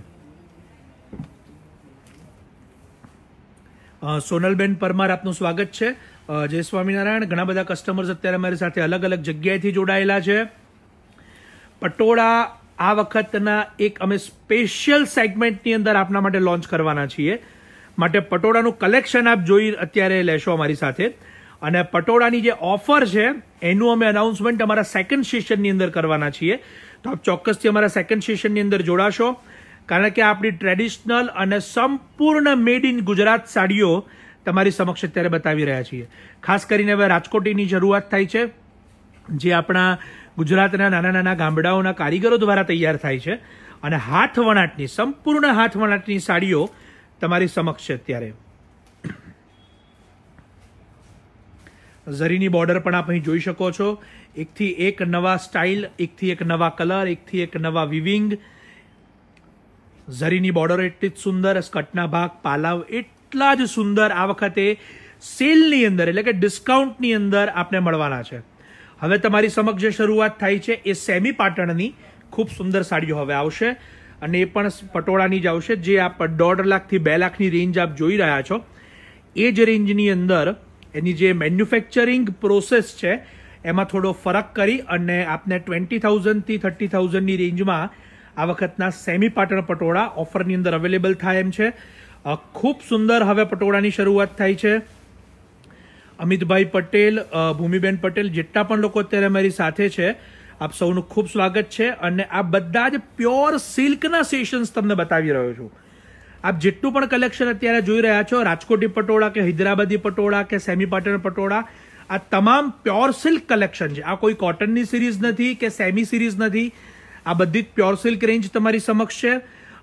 સોનલબેન પરમાર આપનું સ્વાગત છે જય સ્વામિનારાયણ ઘણા બધા કસ્ટમર્સ અત્યારે અમારી સાથે અલગ અલગ જગ્યાએથી જોડાયેલા છે પટોળા આ વખતના એક અમે સ્પેશિયલ સેગમેન્ટની અંદર આપના માટે લોન્ચ કરવાના છીએ માટે પટોળાનું કલેક્શન આપ જોઈ અત્યારે લેશો અમારી સાથે અને પટોળાની જે ઓફર છે એનું અમે અનાઉન્સમેન્ટ અમારા સેકન્ડ સેશનની અંદર કરવાના છીએ તો આપ ચોક્કસથી અમારા સેકન્ડ સેશનની અંદર જોડાશો કારણ કે આપણી ટ્રેડિશનલ અને સંપૂર્ણ મેડ ઇન ગુજરાત સાડીઓ તમારી સમક્ષ અત્યારે બતાવી રહ્યા છીએ ખાસ કરીને હવે રાજકોટીની શરૂઆત થાય છે જે આપણા ગુજરાતના નાના નાના ગામડાઓના કારીગરો દ્વારા તૈયાર થાય છે અને હાથવણાટની સંપૂર્ણ હાથવણાટની સાડીઓ તમારી સમક્ષ છે અત્યારે ઝરીની બોર્ડર પણ આપ અહીં જોઈ શકો છો એકથી એક નવા સ્ટાઇલ એકથી એક નવા કલર એકથી એક નવા વિવિંગ ઝરીની બોર્ડર એટલી જ સુંદર સ્કટના ભાગ પાલાવ એટલી એટલા જ સુંદર આ વખતે સેલની અંદર એટલે કે ડિસ્કાઉન્ટની અંદર આપને મળવાના છે હવે તમારી સમક્ષ જે શરૂઆત થાય છે એ સેમી પાટણની ખૂબ સુંદર સાડીઓ હવે આવશે અને એ પણ પટોળાની જ આવશે જે આપ દોઢ લાખથી બે લાખની રેન્જ આપ જોઈ રહ્યા છો એ જ રેન્જની અંદર એની જે મેન્યુફેક્ચરિંગ પ્રોસેસ છે એમાં થોડો ફરક કરી અને આપને ટ્વેન્ટી થાઉઝન્ડથી થર્ટી થાઉઝન્ડની રેન્જમાં આ વખતના સેમી પાટણ પટોળા ઓફરની અંદર અવેલેબલ થાય એમ છે ખૂબ સુંદર હવે પટોળાની શરૂઆત થાય છે અમિતભાઈ પટેલ ભૂમિબેન પટેલ જેટલા પણ લોકો અત્યારે મારી સાથે છે આપ સૌનું ખૂબ સ્વાગત છે અને આ બધા જ પ્યોર સિલ્કના સેશન્સ તમને બતાવી રહ્યો છું આપ જેટલું પણ કલેક્શન અત્યારે જોઈ રહ્યા છો રાજકોટી પટોળા કે હૈદરાબાદી પટોળા કે સેમી પાટણ પટોળા આ તમામ પ્યોર સિલ્ક કલેક્શન છે આ કોઈ કોટનની સિરીઝ નથી કે સેમી સિરીઝ નથી આ બધી જ પ્યોર સિલ્ક રેન્જ તમારી સમક્ષ છે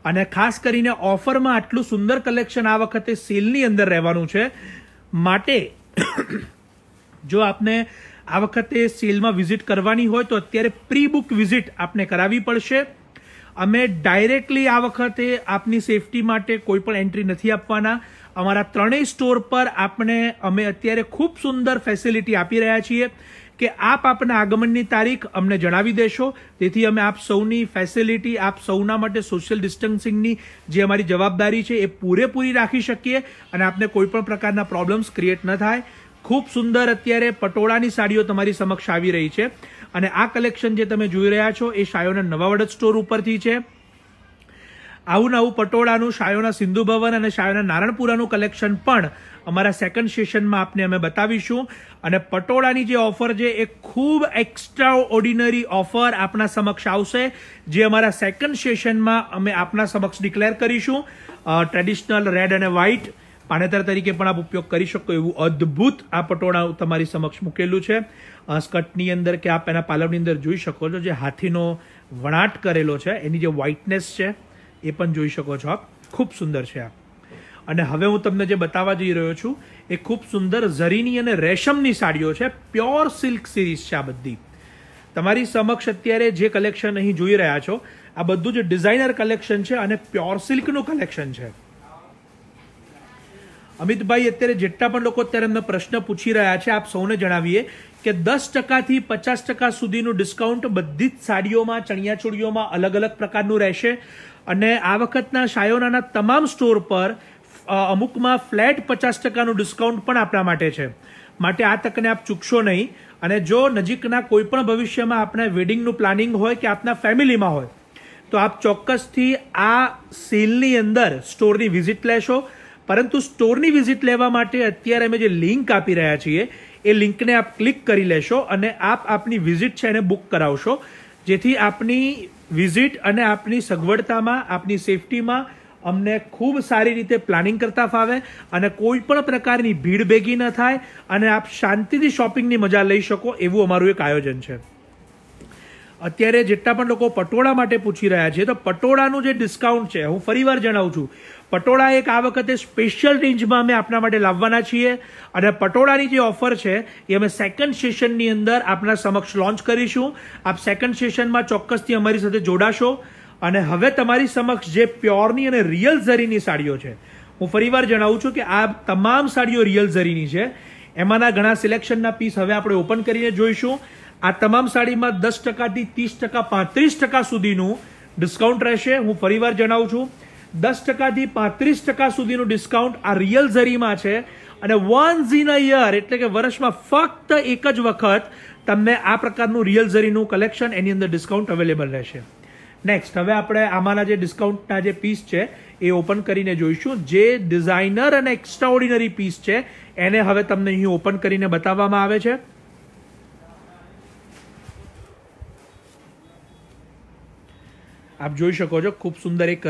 અને ખાસ કરીને ઓફરમાં આટલું સુંદર કલેક્શન આ વખતે સેલની અંદર રહેવાનું છે માટે *coughs* જો આપને આ વખતે સેલમાં વિઝિટ કરવાની હોય તો અત્યારે પ્રી બુક વિઝિટ આપને કરાવવી પડશે અમે ડાયરેક્ટલી આ વખતે આપની સેફટી માટે કોઈ પણ એન્ટ્રી નથી આપવાના અમારા ત્રણેય સ્ટોર પર આપણે અમે અત્યારે ખૂબ સુંદર ફેસિલિટી આપી રહ્યા છીએ કે આપ આપના આગમનની તારીખ અમને જણાવી દેશો તેથી અમે આપ સૌની ફેસિલિટી આપ સૌના માટે સોશિયલ ડિસ્ટન્સિંગની જે અમારી જવાબદારી છે એ પૂરેપૂરી રાખી શકીએ અને આપને કોઈપણ પ્રકારના પ્રોબ્લેમ્સ ક્રિએટ ન થાય ખૂબ સુંદર અત્યારે પટોળાની સાડીઓ તમારી સમક્ષ આવી રહી છે અને આ કલેક્શન જે તમે જોઈ રહ્યા છો એ શાયોના નવાવડ સ્ટોર ઉપરથી છે આવું નવું પટોળાનું શાયોના સિંધુ ભવન અને શાયોના નારણપુરાનું કલેક્શન પણ અમારા સેકન્ડ સેશનમાં આપને અમે બતાવીશું અને પટોળાની જે ઓફર છે એ ખૂબ એક્સ્ટ્રા ઓર્ડિનરી ઓફર આપના સમક્ષ આવશે જે અમારા સેકન્ડ સેશનમાં અમે આપના સમક્ષ ડિક્લેર કરીશું ટ્રેડિશનલ રેડ અને વ્હાઇટ પાનેતર તરીકે પણ આપ ઉપયોગ કરી શકો એવું અદ્ભુત આ પટોળા તમારી સમક્ષ મૂકેલું છે સ્કટની અંદર કે આપ એના પાલવની અંદર જોઈ શકો છો જે હાથીનો વણાટ કરેલો છે એની જે વ્હાઇટનેસ છે એ પણ જોઈ શકો છો આપ ખૂબ સુંદર છે આ અને હવે હું તમને જે બતાવવા જઈ રહ્યો છું એ ખૂબ સુંદર ઝરીની અને રેશમની સાડીઓ છે પ્યોર સિલ્ક સિરીઝ છે આ બધી તમારી સમક્ષ અત્યારે જે કલેક્શન અહીં જોઈ રહ્યા છો આ બધું જ ડિઝાઇનર કલેક્શન છે અને પ્યોર સિલ્કનું કલેક્શન છે અમિતભાઈ અત્યારે જેટલા પણ લોકો અત્યારે અમને પ્રશ્ન પૂછી રહ્યા છે આપ સૌને જણાવીએ કે દસ ટકાથી પચાસ ટકા સુધીનું ડિસ્કાઉન્ટ બધી જ સાડીઓમાં ચણિયાચોળીઓમાં અલગ અલગ પ્રકારનું રહેશે અને આ વખતના શાયોનાના તમામ સ્ટોર પર અમુકમાં ફ્લેટ પચાસ ટકાનું ડિસ્કાઉન્ટ પણ આપણા માટે છે માટે આ તકને આપ ચૂકશો નહીં અને જો નજીકના કોઈપણ ભવિષ્યમાં આપના વેડિંગનું પ્લાનિંગ હોય કે આપના ફેમિલીમાં હોય તો આપ ચોક્કસથી આ સેલની અંદર સ્ટોરની વિઝિટ લેશો પરંતુ સ્ટોરની વિઝિટ લેવા માટે અત્યારે અમે જે લિંક આપી રહ્યા છીએ એ લિંકને આપ ક્લિક કરી લેશો અને આપ આપની વિઝિટ છે એને બુક કરાવશો જેથી આપની વિઝિટ અને આપની સગવડતામાં આપની સેફટીમાં અમને ખૂબ સારી રીતે પ્લાનિંગ કરતા ફાવે અને કોઈ પણ પ્રકારની ભીડ ભેગી ન થાય અને આપ શાંતિથી શોપિંગની મજા લઈ શકો એવું અમારું એક આયોજન છે અત્યારે જેટલા પણ લોકો પટોળા માટે પૂછી રહ્યા છે તો પટોળાનું જે ડિસ્કાઉન્ટ છે હું ફરીવાર જણાવું છું પટોળા એક આ વખતે સ્પેશિયલ રેન્જમાં અમે આપના માટે લાવવાના છીએ અને પટોળાની જે ઓફર છે એ અમે સેકન્ડ સેશનની અંદર આપના સમક્ષ લોન્ચ કરીશું આપ સેકન્ડ સેશનમાં ચોક્કસથી અમારી સાથે જોડાશો અને હવે તમારી સમક્ષ જે પ્યોરની અને રિયલ ઝરીની સાડીઓ છે હું ફરીવાર જણાવું છું કે આ તમામ સાડીઓ રિયલ ઝરીની છે એમાંના ઘણા સિલેક્શનના પીસ હવે આપણે ઓપન કરીને જોઈશું આ તમામ સાડીમાં દસ ટકાથી ત્રીસ ટકા પાંત્રીસ ટકા સુધીનું ડિસ્કાઉન્ટ રહેશે હું ફરીવાર જણાવું છું દસ ટકાથી પાંત્રીસ ટકા સુધીનું ડિસ્કાઉન્ટ આ રિયલ ઝરીમાં છે અને વન ઝીન અ યર એટલે કે વર્ષમાં ફક્ત એક જ વખત તમને આ પ્રકારનું રિયલ ઝરીનું કલેક્શન એની અંદર ડિસ્કાઉન્ટ અવેલેબલ રહેશે નેક્સ્ટ હવે આપણે આમાંના જે ડિસ્કાઉન્ટના જે પીસ છે એ ઓપન કરીને જોઈશું જે ડિઝાઇનર અને એક્સ્ટ્રા ઓર્ડિનરી પીસ છે એને હવે તમને અહીં ઓપન કરીને બતાવવામાં આવે છે આપ જોઈ શકો છો ખૂબ સુંદર એક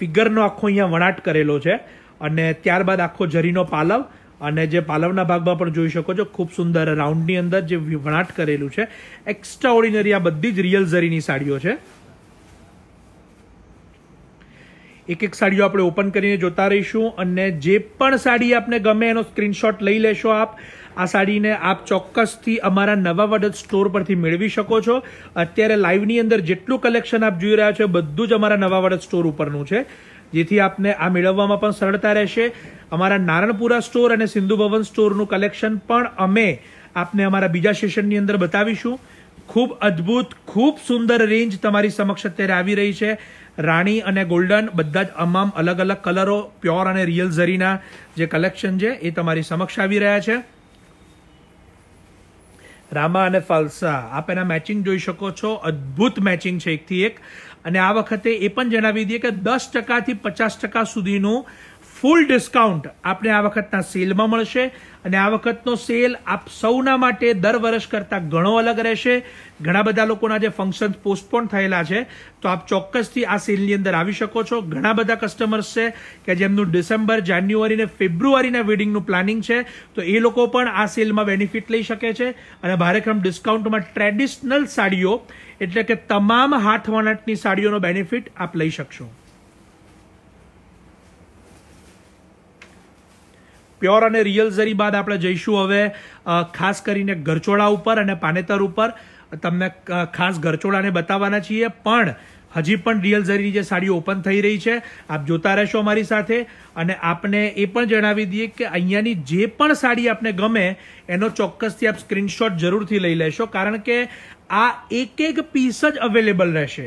ફિગરનો આખો અહીંયા વણાટ કરેલો છે અને ત્યારબાદ આખો જરીનો પાલવ અને જે પાલવના ભાગમાં પણ જોઈ શકો છો ખૂબ સુંદર રાઉન્ડની અંદર જે વણાટ કરેલું છે એક્સ્ટ્રા ઓર્ડિનરી આ બધી જ રિયલ ઝરીની સાડીઓ છે એક એક સાડીઓ આપણે ઓપન કરીને જોતા રહીશું અને જે પણ સાડી આપને ગમે એનો સ્ક્રીનશોટ લઈ લેશો આપ આ સાડીને આપ ચોક્કસથી અમારા નવા વડદ સ્ટોર પરથી મેળવી શકો છો અત્યારે લાઈવની અંદર જેટલું કલેક્શન આપ જોઈ રહ્યા છો બધું જ અમારા નવા વડદ સ્ટોર ઉપરનું છે જેથી આપને આ મેળવવામાં પણ સરળતા રહેશે અમારા નારણપુરા સ્ટોર અને સિંધુ ભવન સ્ટોરનું કલેક્શન પણ અમે આપને અમારા બીજા સેશનની અંદર બતાવીશું ખૂબ અદ્ભુત ખૂબ સુંદર રેન્જ તમારી સમક્ષ અત્યારે આવી રહી છે રાણી અને ગોલ્ડન બધા જ અમામ અલગ અલગ કલરો પ્યોર અને રિયલ ઝરીના જે કલેક્શન છે એ તમારી સમક્ષ આવી રહ્યા છે રામા અને ફાલ્સા આપ એના મેચિંગ જોઈ શકો છો અદ્ભુત મેચિંગ છે એકથી એક અને આ વખતે એ પણ જણાવી દઈએ કે દસ ટકાથી પચાસ ટકા સુધીનું ફૂલ ડિસ્કાઉન્ટ આપને આ વખતના સેલમાં મળશે અને આ વખતનો સેલ આપ સૌના માટે દર વર્ષ કરતાં ઘણો અલગ રહેશે ઘણા બધા લોકોના જે ફંક્શન પોસ્ટપોન થયેલા છે તો આપ ચોક્કસથી આ સેલની અંદર આવી શકો છો ઘણા બધા કસ્ટમર્સ છે કે જેમનું ડિસેમ્બર જાન્યુઆરી ને ફેબ્રુઆરીના વેડિંગનું પ્લાનિંગ છે તો એ લોકો પણ આ સેલમાં બેનિફિટ લઈ શકે છે અને ભારેક્રમ ડિસ્કાઉન્ટમાં ટ્રેડિશનલ સાડીઓ એટલે કે તમામ હાથવણાટની સાડીઓનો બેનિફિટ આપ લઈ શકશો પ્યોર અને રિયલ ઝરી બાદ આપણે જઈશું હવે ખાસ કરીને ગરચોળા ઉપર અને પાનેતર ઉપર તમને ખાસ ગરચોળાને બતાવવાના છીએ પણ હજી પણ રિયલ ઝરીની જે સાડી ઓપન થઈ રહી છે આપ જોતા રહેશો અમારી સાથે અને આપને એ પણ જણાવી દઈએ કે અહીંયાની જે પણ સાડી આપને ગમે એનો ચોક્કસથી આપ સ્ક્રીનશોટ જરૂરથી લઈ લેશો કારણ કે આ એક એક પીસ જ અવેલેબલ રહેશે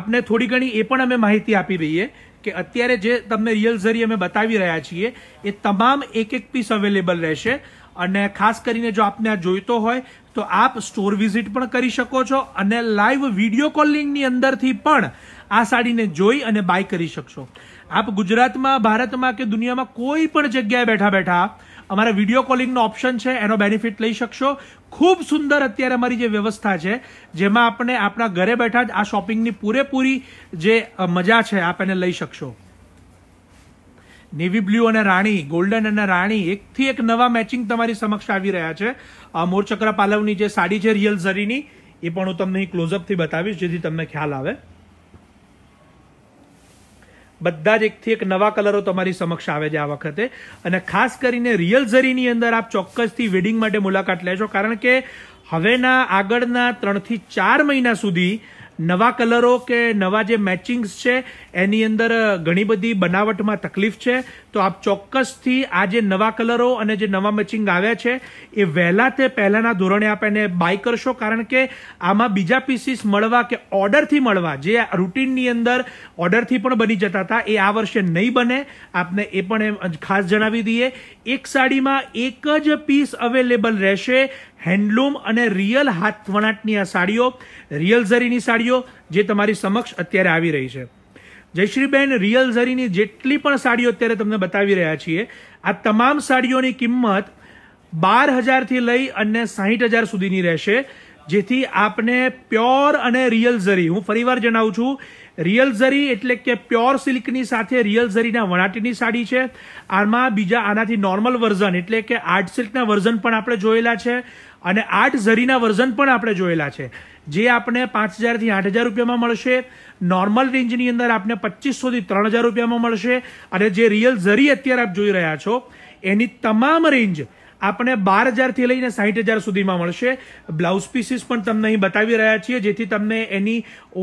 આપને થોડી ઘણી એ પણ અમે માહિતી આપી દઈએ કે અત્યારે જે તમને રિયલ ઝરી અમે બતાવી રહ્યા છીએ એ તમામ એક એક પીસ અવેલેબલ રહેશે અને ખાસ કરીને જો આપને આ જોઈતો હોય તો આપ સ્ટોર વિઝિટ પણ કરી શકો છો અને લાઈવ વિડીયો કોલિંગની અંદરથી પણ આ સાડીને જોઈ અને બાય કરી શકશો આપ ગુજરાતમાં ભારતમાં કે દુનિયામાં કોઈ પણ જગ્યાએ બેઠા બેઠા અમારા વિડીયો કોલિંગનો ઓપ્શન છે એનો બેનિફિટ લઈ શકશો ખૂબ સુંદર અત્યારે અમારી જે વ્યવસ્થા છે જેમાં આપણે આપણા ઘરે બેઠા જ આ શોપિંગની પૂરેપૂરી જે મજા છે આપ એને લઈ શકશો નેવી બ્લુ અને રાણી ગોલ્ડન અને રાણી એકથી એક નવા મેચિંગ તમારી સમક્ષ આવી રહ્યા છે મોરચક્ર પાલવની જે સાડી છે રિયલ ઝરીની એ પણ હું તમને ક્લોઝઅપથી બતાવીશ જેથી તમને ખ્યાલ આવે બધા જ એકથી એક નવા કલરો તમારી સમક્ષ આવે છે આ વખતે અને ખાસ કરીને રિયલ ઝરીની અંદર આપ ચોક્કસથી વેડિંગ માટે મુલાકાત લેશો કારણ કે હવેના આગળના ત્રણથી ચાર મહિના સુધી નવા કલરો કે નવા જે મેચિંગ્સ છે એની અંદર ઘણી બધી બનાવટમાં તકલીફ છે તો આપ ચોક્કસથી આ જે નવા કલરો અને જે નવા મેચિંગ આવ્યા છે એ વહેલા તે પહેલાના ધોરણે આપ એને બાય કરશો કારણ કે આમાં બીજા પીસીસ મળવા કે ઓર્ડરથી મળવા જે રૂટીનની અંદર ઓર્ડરથી પણ બની જતા હતા એ આ વર્ષે નહીં બને આપને એ પણ એમ ખાસ જણાવી દઈએ એક સાડીમાં એક જ પીસ અવેલેબલ રહેશે હેન્ડલૂમ અને રિયલ હાથવણાટની આ સાડીઓ રિયલ ઝરીની સાડીઓ જે તમારી સમક્ષ અત્યારે આવી રહી છે જયશ્રીબેન રિયલ ઝરીની જેટલી પણ સાડીઓ અત્યારે તમને બતાવી રહ્યા છીએ આ તમામ સાડીઓની કિંમત બાર હજારથી લઈ અને સાહીઠ હજાર સુધીની રહેશે જેથી આપને પ્યોર અને રિયલ ઝરી હું ફરીવાર જણાવું છું રિયલ ઝરી એટલે કે પ્યોર સિલ્કની સાથે રિયલ ઝરીના વણાટીની સાડી છે આમાં બીજા આનાથી નોર્મલ વર્ઝન એટલે કે આર્ટ સિલ્કના વર્ઝન પણ આપણે જોયેલા છે અને આર્ટ ઝરીના વર્ઝન પણ આપણે જોયેલા છે જે આપણે પાંચ હજારથી આઠ હજાર રૂપિયામાં મળશે નોર્મલ રેન્જની અંદર આપને પચીસોથી ત્રણ હજાર રૂપિયામાં મળશે અને જે રિયલ ઝરી અત્યારે આપ જોઈ રહ્યા છો એની તમામ રેન્જ આપણે બાર હજારથી લઈને સાહીઠ હજાર સુધીમાં મળશે બ્લાઉઝ પીસીસ પણ તમને અહીં બતાવી રહ્યા છીએ જેથી તમને એની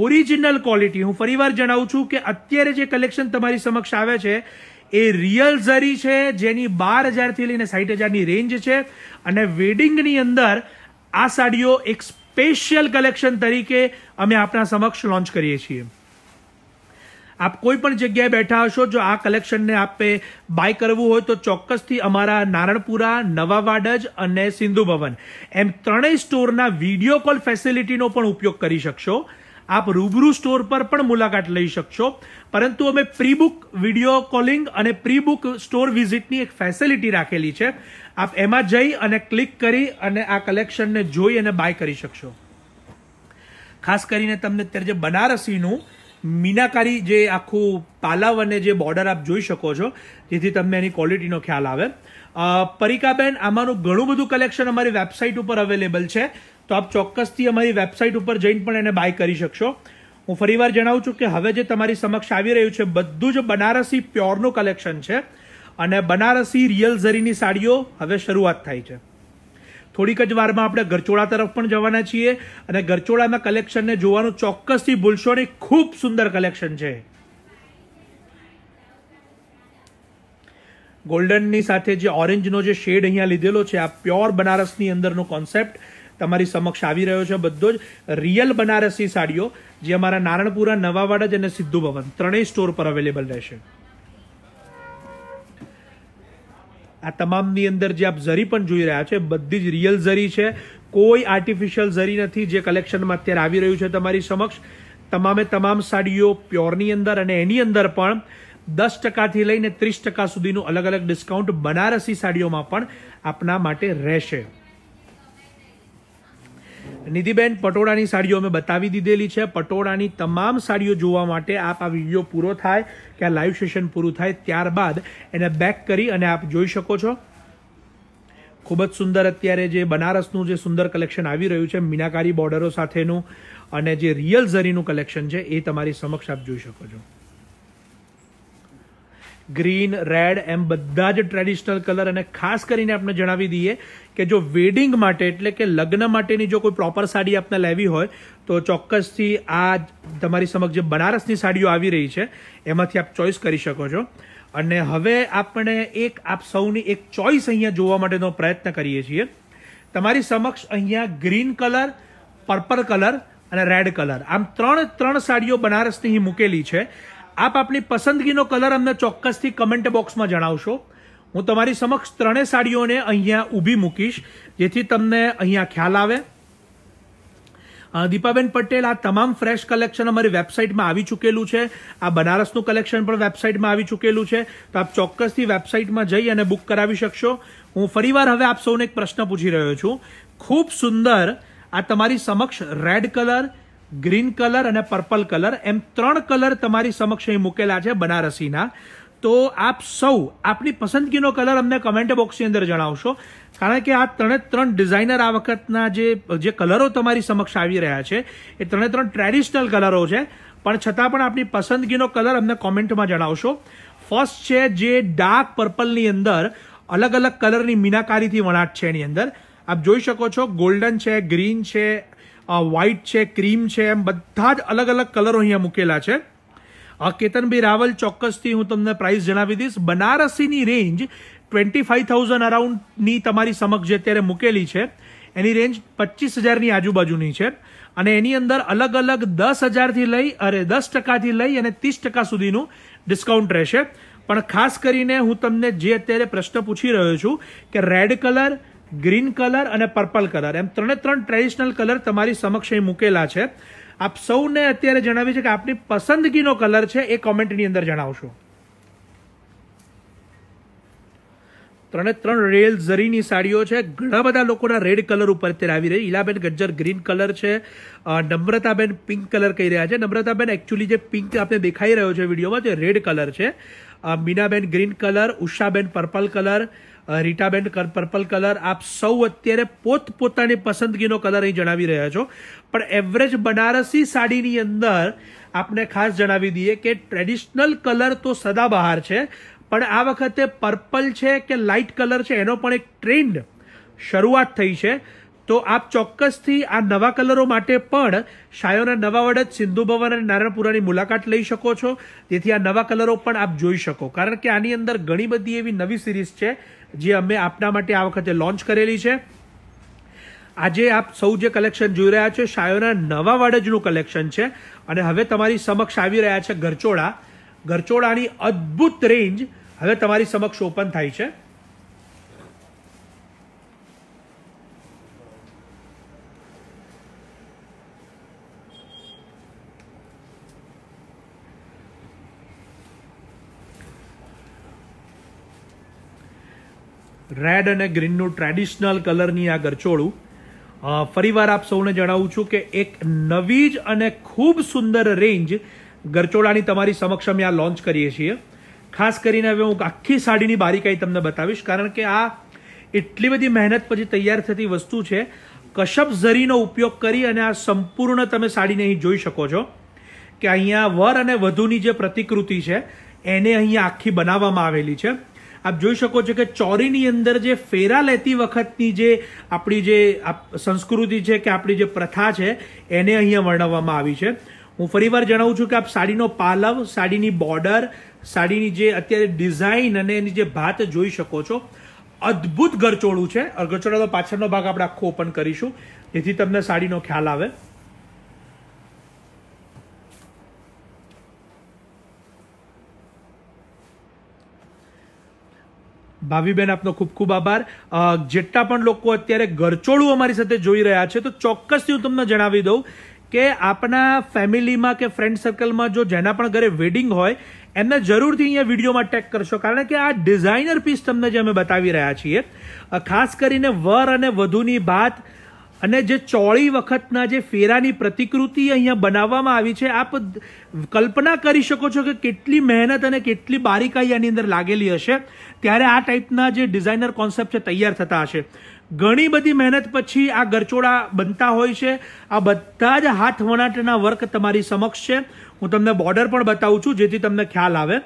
ઓરિજિનલ ક્વોલિટી હું ફરીવાર જણાવું છું કે અત્યારે જે કલેક્શન તમારી સમક્ષ આવે છે એ રિયલ ઝરી છે જેની બાર હજારથી લઈને સાહીઠ હજારની રેન્જ છે અને વેડિંગની અંદર આ સાડીઓ એક સ્પેશિયલ કલેક્શન તરીકે અમે આપણા સમક્ષ લોન્ચ કરીએ છીએ આપ કોઈ પણ જગ્યાએ બેઠા હશો જો આ કલેક્શનને આપે બાય કરવું હોય તો ચોક્કસથી અમારા નારણપુરા નવા વાડજ અને સિંધુ ભવન એમ ત્રણેય સ્ટોરના વિડીયો કોલ ફેસિલિટીનો પણ ઉપયોગ કરી શકશો આપ રૂબરૂ સ્ટોર પર પણ મુલાકાત લઈ શકશો પરંતુ અમે પ્રી બુક વિડીયો કોલિંગ અને પ્રી બુક સ્ટોર વિઝિટની એક ફેસિલિટી રાખેલી છે આપ એમાં જઈ અને ક્લિક કરી અને આ કલેક્શનને જોઈ અને બાય કરી શકશો ખાસ કરીને તમને અત્યારે જે બનારસીનું મીનાકારી જે આખું પાલાવ અને જે બોર્ડર આપ જોઈ શકો છો જેથી તમને એની ક્વોલિટીનો ખ્યાલ આવે પરિકાબેન આમાંનું ઘણું બધું કલેક્શન અમારી વેબસાઇટ ઉપર અવેલેબલ છે તો આપ ચોક્કસથી અમારી વેબસાઇટ ઉપર જઈને પણ એને બાય કરી શકશો હું ફરીવાર જણાવું છું કે હવે જે તમારી સમક્ષ આવી રહ્યું છે બધું જ બનારસી પ્યોરનું કલેક્શન છે અને બનારસી રિયલ ઝરીની સાડીઓ હવે શરૂઆત થાય છે થોડીક જ વારમાં આપણે ગરચોળા તરફ પણ જવાના છીએ અને ગરચોળાના કલેક્શનને જોવાનું ચોક્કસથી ભૂલશો નહીં ખૂબ સુંદર કલેક્શન છે ગોલ્ડનની સાથે જે ઓરેન્જનો જે શેડ અહીંયા લીધેલો છે આ પ્યોર બનારસની અંદરનો કોન્સેપ્ટ તમારી સમક્ષ આવી રહ્યો છે બધો જ રિયલ બનારસી સાડીઓ જે અમારા નારણપુરા નવાવાડા જ અને સિદ્ધુ ભવન ત્રણેય સ્ટોર પર અવેલેબલ રહેશે આ તમામની અંદર જે આપ ઝરી પણ જોઈ રહ્યા છે બધી જ રિયલ ઝરી છે કોઈ આર્ટિફિશિયલ ઝરી નથી જે કલેક્શનમાં અત્યારે આવી રહ્યું છે તમારી સમક્ષ તમામે તમામ સાડીઓ પ્યોરની અંદર અને એની અંદર પણ દસ ટકાથી લઈને ત્રીસ ટકા સુધીનું અલગ અલગ ડિસ્કાઉન્ટ બનારસી સાડીઓમાં પણ આપના માટે રહેશે નિધિબેન પટોળાની સાડીઓ અમે બતાવી દીધેલી છે પટોળાની તમામ સાડીઓ જોવા માટે આપ આ વિડીયો પૂરો થાય કે આ લાઈવ સેશન પૂરું થાય ત્યારબાદ એને બેક કરી અને આપ જોઈ શકો છો ખૂબ જ સુંદર અત્યારે જે બનારસનું જે સુંદર કલેક્શન આવી રહ્યું છે મીનાકારી બોર્ડરો સાથેનું અને જે રિયલ ઝરીનું કલેક્શન છે એ તમારી સમક્ષ આપ જોઈ શકો છો ગ્રીન રેડ એમ બધા જ ટ્રેડિશનલ કલર અને ખાસ કરીને આપણે જણાવી દઈએ કે જો વેડિંગ માટે એટલે કે લગ્ન માટેની જો કોઈ પ્રોપર સાડી આપને લેવી હોય તો ચોક્કસથી આ તમારી સમક્ષ જે બનારસની સાડીઓ આવી રહી છે એમાંથી આપ ચોઇસ કરી શકો છો અને હવે આપણે એક આપ સૌની એક ચોઇસ અહીંયા જોવા માટેનો પ્રયત્ન કરીએ છીએ તમારી સમક્ષ અહીંયા ગ્રીન કલર પર્પલ કલર અને રેડ કલર આમ ત્રણ ત્રણ સાડીઓ બનારસની મૂકેલી છે આપ આપની પસંદગીનો કલર અમને ચોક્કસથી કમેન્ટ બોક્સમાં જણાવશો હું તમારી સમક્ષ ત્રણેય સાડીઓને અહીંયા ઊભી મૂકીશ જેથી તમને અહીંયા ખ્યાલ આવે દીપાબેન પટેલ આ તમામ ફ્રેશ કલેક્શન અમારી વેબસાઇટમાં આવી ચૂકેલું છે આ બનારસનું કલેક્શન પણ વેબસાઇટમાં આવી ચૂકેલું છે તો આપ ચોક્કસથી વેબસાઇટમાં જઈ અને બુક કરાવી શકશો હું ફરીવાર હવે આપ સૌને એક પ્રશ્ન પૂછી રહ્યો છું ખૂબ સુંદર આ તમારી સમક્ષ રેડ કલર ગ્રીન કલર અને પર્પલ કલર એમ ત્રણ કલર તમારી સમક્ષ અહીં મૂકેલા છે બનારસીના તો આપ સૌ આપની પસંદગીનો કલર અમને કમેન્ટ બોક્સની અંદર જણાવશો કારણ કે આ ત્રણે ત્રણ ડિઝાઇનર આ વખતના જે જે કલરો તમારી સમક્ષ આવી રહ્યા છે એ ત્રણે ત્રણ ટ્રેડિશનલ કલરો છે પણ છતાં પણ આપની પસંદગીનો કલર અમને કોમેન્ટમાં જણાવશો ફર્સ્ટ છે જે ડાર્ક પર્પલની અંદર અલગ અલગ કલરની મીનાકારીથી વણાટ છે એની અંદર આપ જોઈ શકો છો ગોલ્ડન છે ગ્રીન છે વ્હાઇટ છે ક્રીમ છે એમ બધા જ અલગ અલગ કલરો અહીંયા મૂકેલા છે આ કેતનભાઈ રાવલ ચોક્કસથી હું તમને પ્રાઇસ જણાવી દઈશ બનારસીની રેન્જ ટ્વેન્ટી ફાઇવ થાઉઝન્ડ અરાઉન્ડની તમારી સમક્ષ જે અત્યારે મૂકેલી છે એની રેન્જ પચીસ હજારની આજુબાજુની છે અને એની અંદર અલગ અલગ દસ હજારથી લઈ અરે દસ ટકાથી લઈ અને ત્રીસ ટકા સુધીનું ડિસ્કાઉન્ટ રહેશે પણ ખાસ કરીને હું તમને જે અત્યારે પ્રશ્ન પૂછી રહ્યો છું કે રેડ કલર ગ્રીન કલર અને પર્પલ કલર એમ ત્રણે ત્રણ ટ્રેડિશનલ કલર તમારી સમક્ષ અહીં મૂકેલા છે આપ સૌને અત્યારે જણાવી છે કે આપની પસંદગીનો કલર છે એ કોમેન્ટની અંદર જણાવશો ત્રણે ત્રણ રેલ ઝરીની સાડીઓ છે ઘણા બધા લોકોના રેડ કલર ઉપર અત્યારે આવી રહી ઈલાબેન ગજ્જર ગ્રીન કલર છે નમ્રતાબેન પિંક કલર કહી રહ્યા છે નમ્રતાબેન એકચ્યુઅલી જે પિંક આપણે દેખાઈ રહ્યો છે વિડીયોમાં તે રેડ કલર છે Meenaben green colour Ushaben purple colour Ritaben purple colour આપ સૌ અત્યારે પોતપોતાની પસંદગીનો કલર અહીં જણાવી રહ્યા છો પણ એવરેજ બનારસી સાડીની અંદર આપને ખાસ જણાવી દઈએ કે ટ્રેડિશનલ કલર તો સદાબહાર છે પણ આ વખતે પર્પલ છે કે લાઇટ કલર છે એનો પણ એક ટ્રેન્ડ શરૂઆત થઈ છે તો આપ ચોક્કસથી આ નવા કલરો માટે પણ શાયોના નવા વડદ સિંધુ ભવન અને નારાયણપુરાની મુલાકાત લઈ શકો છો તેથી આ નવા કલરો પણ આપ જોઈ શકો કારણ કે આની અંદર ઘણી બધી એવી નવી સિરીઝ છે જે અમે આપના માટે આ વખતે લોન્ચ કરેલી છે આજે આપ સૌ જે કલેક્શન જોઈ રહ્યા છો શાયોના નવા વડજનું કલેક્શન છે અને હવે તમારી સમક્ષ આવી રહ્યા છે ગરચોડા ગરચોડાની અદ્ભુત રેન્જ હવે તમારી સમક્ષ ઓપન થાય છે રેડ અને ગ્રીનનું ટ્રેડિશનલ કલરની આ ગરચોળું ફરીવાર આપ સૌને જણાવું છું કે એક નવી જ અને ખૂબ સુંદર રેન્જ ગરચોળાની તમારી સમક્ષ અમે આ લોન્ચ કરીએ છીએ ખાસ કરીને હવે હું આખી સાડીની બારીકાઈ તમને બતાવીશ કારણ કે આ એટલી બધી મહેનત પછી તૈયાર થતી વસ્તુ છે કશપ ઝરીનો ઉપયોગ કરી અને આ સંપૂર્ણ તમે સાડીને અહીં જોઈ શકો છો કે અહીંયા વર અને વધુની જે પ્રતિકૃતિ છે એને અહીંયા આખી બનાવવામાં આવેલી છે આપ જોઈ શકો છો કે ચોરીની અંદર જે ફેરા લેતી વખતની જે આપણી જે સંસ્કૃતિ છે કે આપણી જે પ્રથા છે એને અહીંયા વર્ણવવામાં આવી છે હું ફરીવાર જણાવું છું કે આપ સાડીનો પાલવ સાડીની બોર્ડર સાડીની જે અત્યારે ડિઝાઇન અને એની જે ભાત જોઈ શકો છો અદ્ભુત ગરચોળું છે ગરચોળાનો પાછળનો ભાગ આપણે આખો ઓપન કરીશું જેથી તમને સાડીનો ખ્યાલ આવે ભાભીબેન આપનો ખૂબ ખૂબ આભાર જેટલા પણ લોકો અત્યારે ગરચોળું અમારી સાથે જોઈ રહ્યા છે તો ચોક્કસથી હું તમને જણાવી દઉં કે આપના ફેમિલીમાં કે ફ્રેન્ડ સર્કલમાં જો જેના પણ ઘરે વેડિંગ હોય એમને જરૂરથી અહીંયા વિડીયોમાં ટેક કરશો કારણ કે આ ડિઝાઇનર પીસ તમને જે અમે બતાવી રહ્યા છીએ ખાસ કરીને વર અને વધુની ભાત અને જે ચોળી વખતના જે ફેરાની પ્રતિકૃતિ અહીંયા બનાવવામાં આવી છે આપ કલ્પના કરી શકો છો કે કેટલી મહેનત અને કેટલી બારીકાઈ આની અંદર લાગેલી હશે ત્યારે આ ટાઈપના જે ડિઝાઇનર કોન્સેપ્ટ છે તૈયાર થતા હશે ઘણી બધી મહેનત પછી આ ગરચોડા બનતા હોય છે આ બધા જ હાથ વણાટના વર્ક તમારી સમક્ષ છે હું તમને બોર્ડર પણ બતાવું છું જેથી તમને ખ્યાલ આવે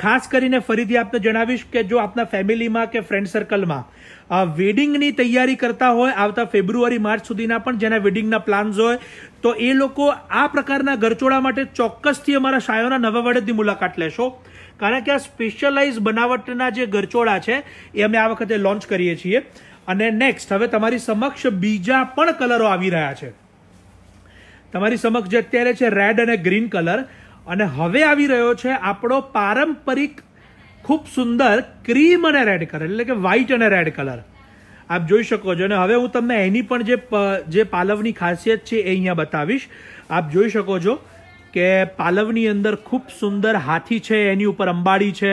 ખાસ કરીને ફરીથી આપને જણાવીશ કે જો આપના ફેમિલીમાં કે ફ્રેન્ડ સર્કલમાં વેડિંગની તૈયારી કરતા હોય આવતા ફેબ્રુઆરી માર્ચ સુધીના પણ જેના વેડિંગના પ્લાન્સ હોય તો એ લોકો આ પ્રકારના ઘરચોળા માટે ચોક્કસથી અમારા શાયોના નવા વડદની મુલાકાત લેશો કારણ કે આ સ્પેશિયલાઇઝ બનાવટના જે ઘરચોળા છે એ અમે આ વખતે લોન્ચ કરીએ છીએ અને નેક્સ્ટ હવે તમારી સમક્ષ બીજા પણ કલરો આવી રહ્યા છે તમારી સમક્ષ જે અત્યારે છે રેડ અને ગ્રીન કલર અને હવે આવી રહ્યો છે આપણો પારંપરિક ખૂબ સુંદર ક્રીમ અને રેડ કલર એટલે કે વ્હાઇટ અને રેડ કલર આપ જોઈ શકો છો અને હવે હું તમને એની પણ જે પાલવની ખાસિયત છે એ અહીંયા બતાવીશ આપ જોઈ શકો છો કે પાલવની અંદર ખૂબ સુંદર હાથી છે એની ઉપર અંબાડી છે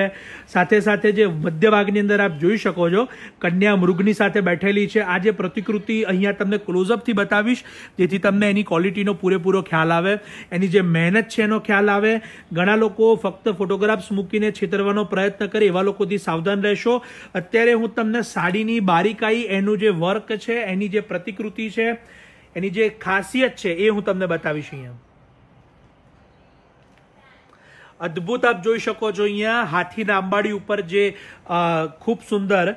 સાથે સાથે જે મધ્યભાગની અંદર આપ જોઈ શકો છો કન્યા મૃગની સાથે બેઠેલી છે આ જે પ્રતિકૃતિ અહીંયા તમને ક્લોઝઅપથી બતાવીશ જેથી તમને એની ક્વોલિટીનો પૂરેપૂરો ખ્યાલ આવે એની જે મહેનત છે એનો ખ્યાલ આવે ઘણા લોકો ફક્ત ફોટોગ્રાફ્સ મૂકીને છેતરવાનો પ્રયત્ન કરે એવા લોકોથી સાવધાન રહેશો અત્યારે હું તમને સાડીની બારીકાઈ એનું જે વર્ક છે એની જે પ્રતિકૃતિ છે એની જે ખાસિયત છે એ હું તમને બતાવીશ અહીંયા અદ્ભુત આપ જોઈ શકો છો અહીંયા હાથીના અંબાડી ઉપર જે ખૂબ સુંદર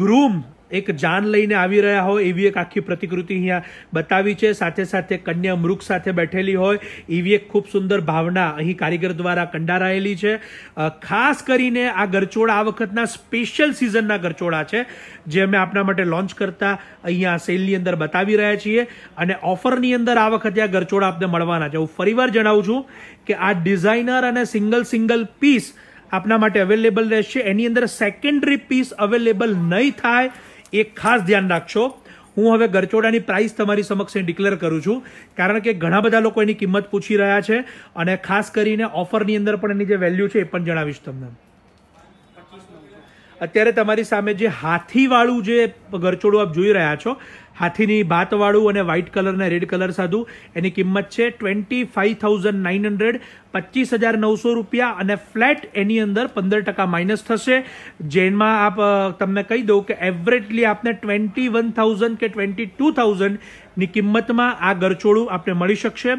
ગ્રૂમ એક જાન લઈને આવી રહ્યા હોય એવી એક આખી પ્રતિકૃતિ અહીંયા બતાવી છે સાથે સાથે કન્યા મૃગ સાથે બેઠેલી હોય એવી એક ખૂબ સુંદર ભાવના અહીં કારીગર દ્વારા કંડારાયેલી છે ખાસ કરીને આ ગરચોળા આ વખતના સ્પેશિયલ સિઝનના ગરચોળા છે જે અમે આપના માટે લોન્ચ કરતા અહીંયા સેલની અંદર બતાવી રહ્યા છીએ અને ઓફરની અંદર આ વખતે આ ગરચોળા આપને મળવાના છે હું ફરીવાર જણાવું છું કે આ ડિઝાઇનર અને સિંગલ સિંગલ પીસ આપના માટે અવેલેબલ રહેશે એની અંદર સેકન્ડરી પીસ અવેલેબલ નહીં થાય એ ખાસ ધ્યાન રાખશો હું હવે ગરચોડાની પ્રાઇસ તમારી સમક્ષ ડિક્લેર કરું છું કારણ કે ઘણા બધા લોકો એની કિંમત પૂછી રહ્યા છે અને ખાસ કરીને ઓફરની અંદર પણ એની જે વેલ્યુ છે એ પણ જણાવીશ તમને અત્યારે તમારી સામે જે હાથીવાળું જે ગરચોડું આપ જોઈ રહ્યા છો હાથીની ભાતવાળું અને વ્હાઇટ કલરને રેડ કલર સાધું એની કિંમત છે twenty five thousand nine hundred પચીસ હજાર નવસો રૂપિયા અને ફ્લેટ એની અંદર પંદર ટકા માઇનસ થશે જેમાં આપ તમને કહી દઉં કે એવરેજલી આપને ટ્વેન્ટી વન થાઉઝન્ડ કે ટ્વેન્ટી ટુ થાઉઝન્ડની કિંમતમાં આ ગરચોળું આપને મળી શકશે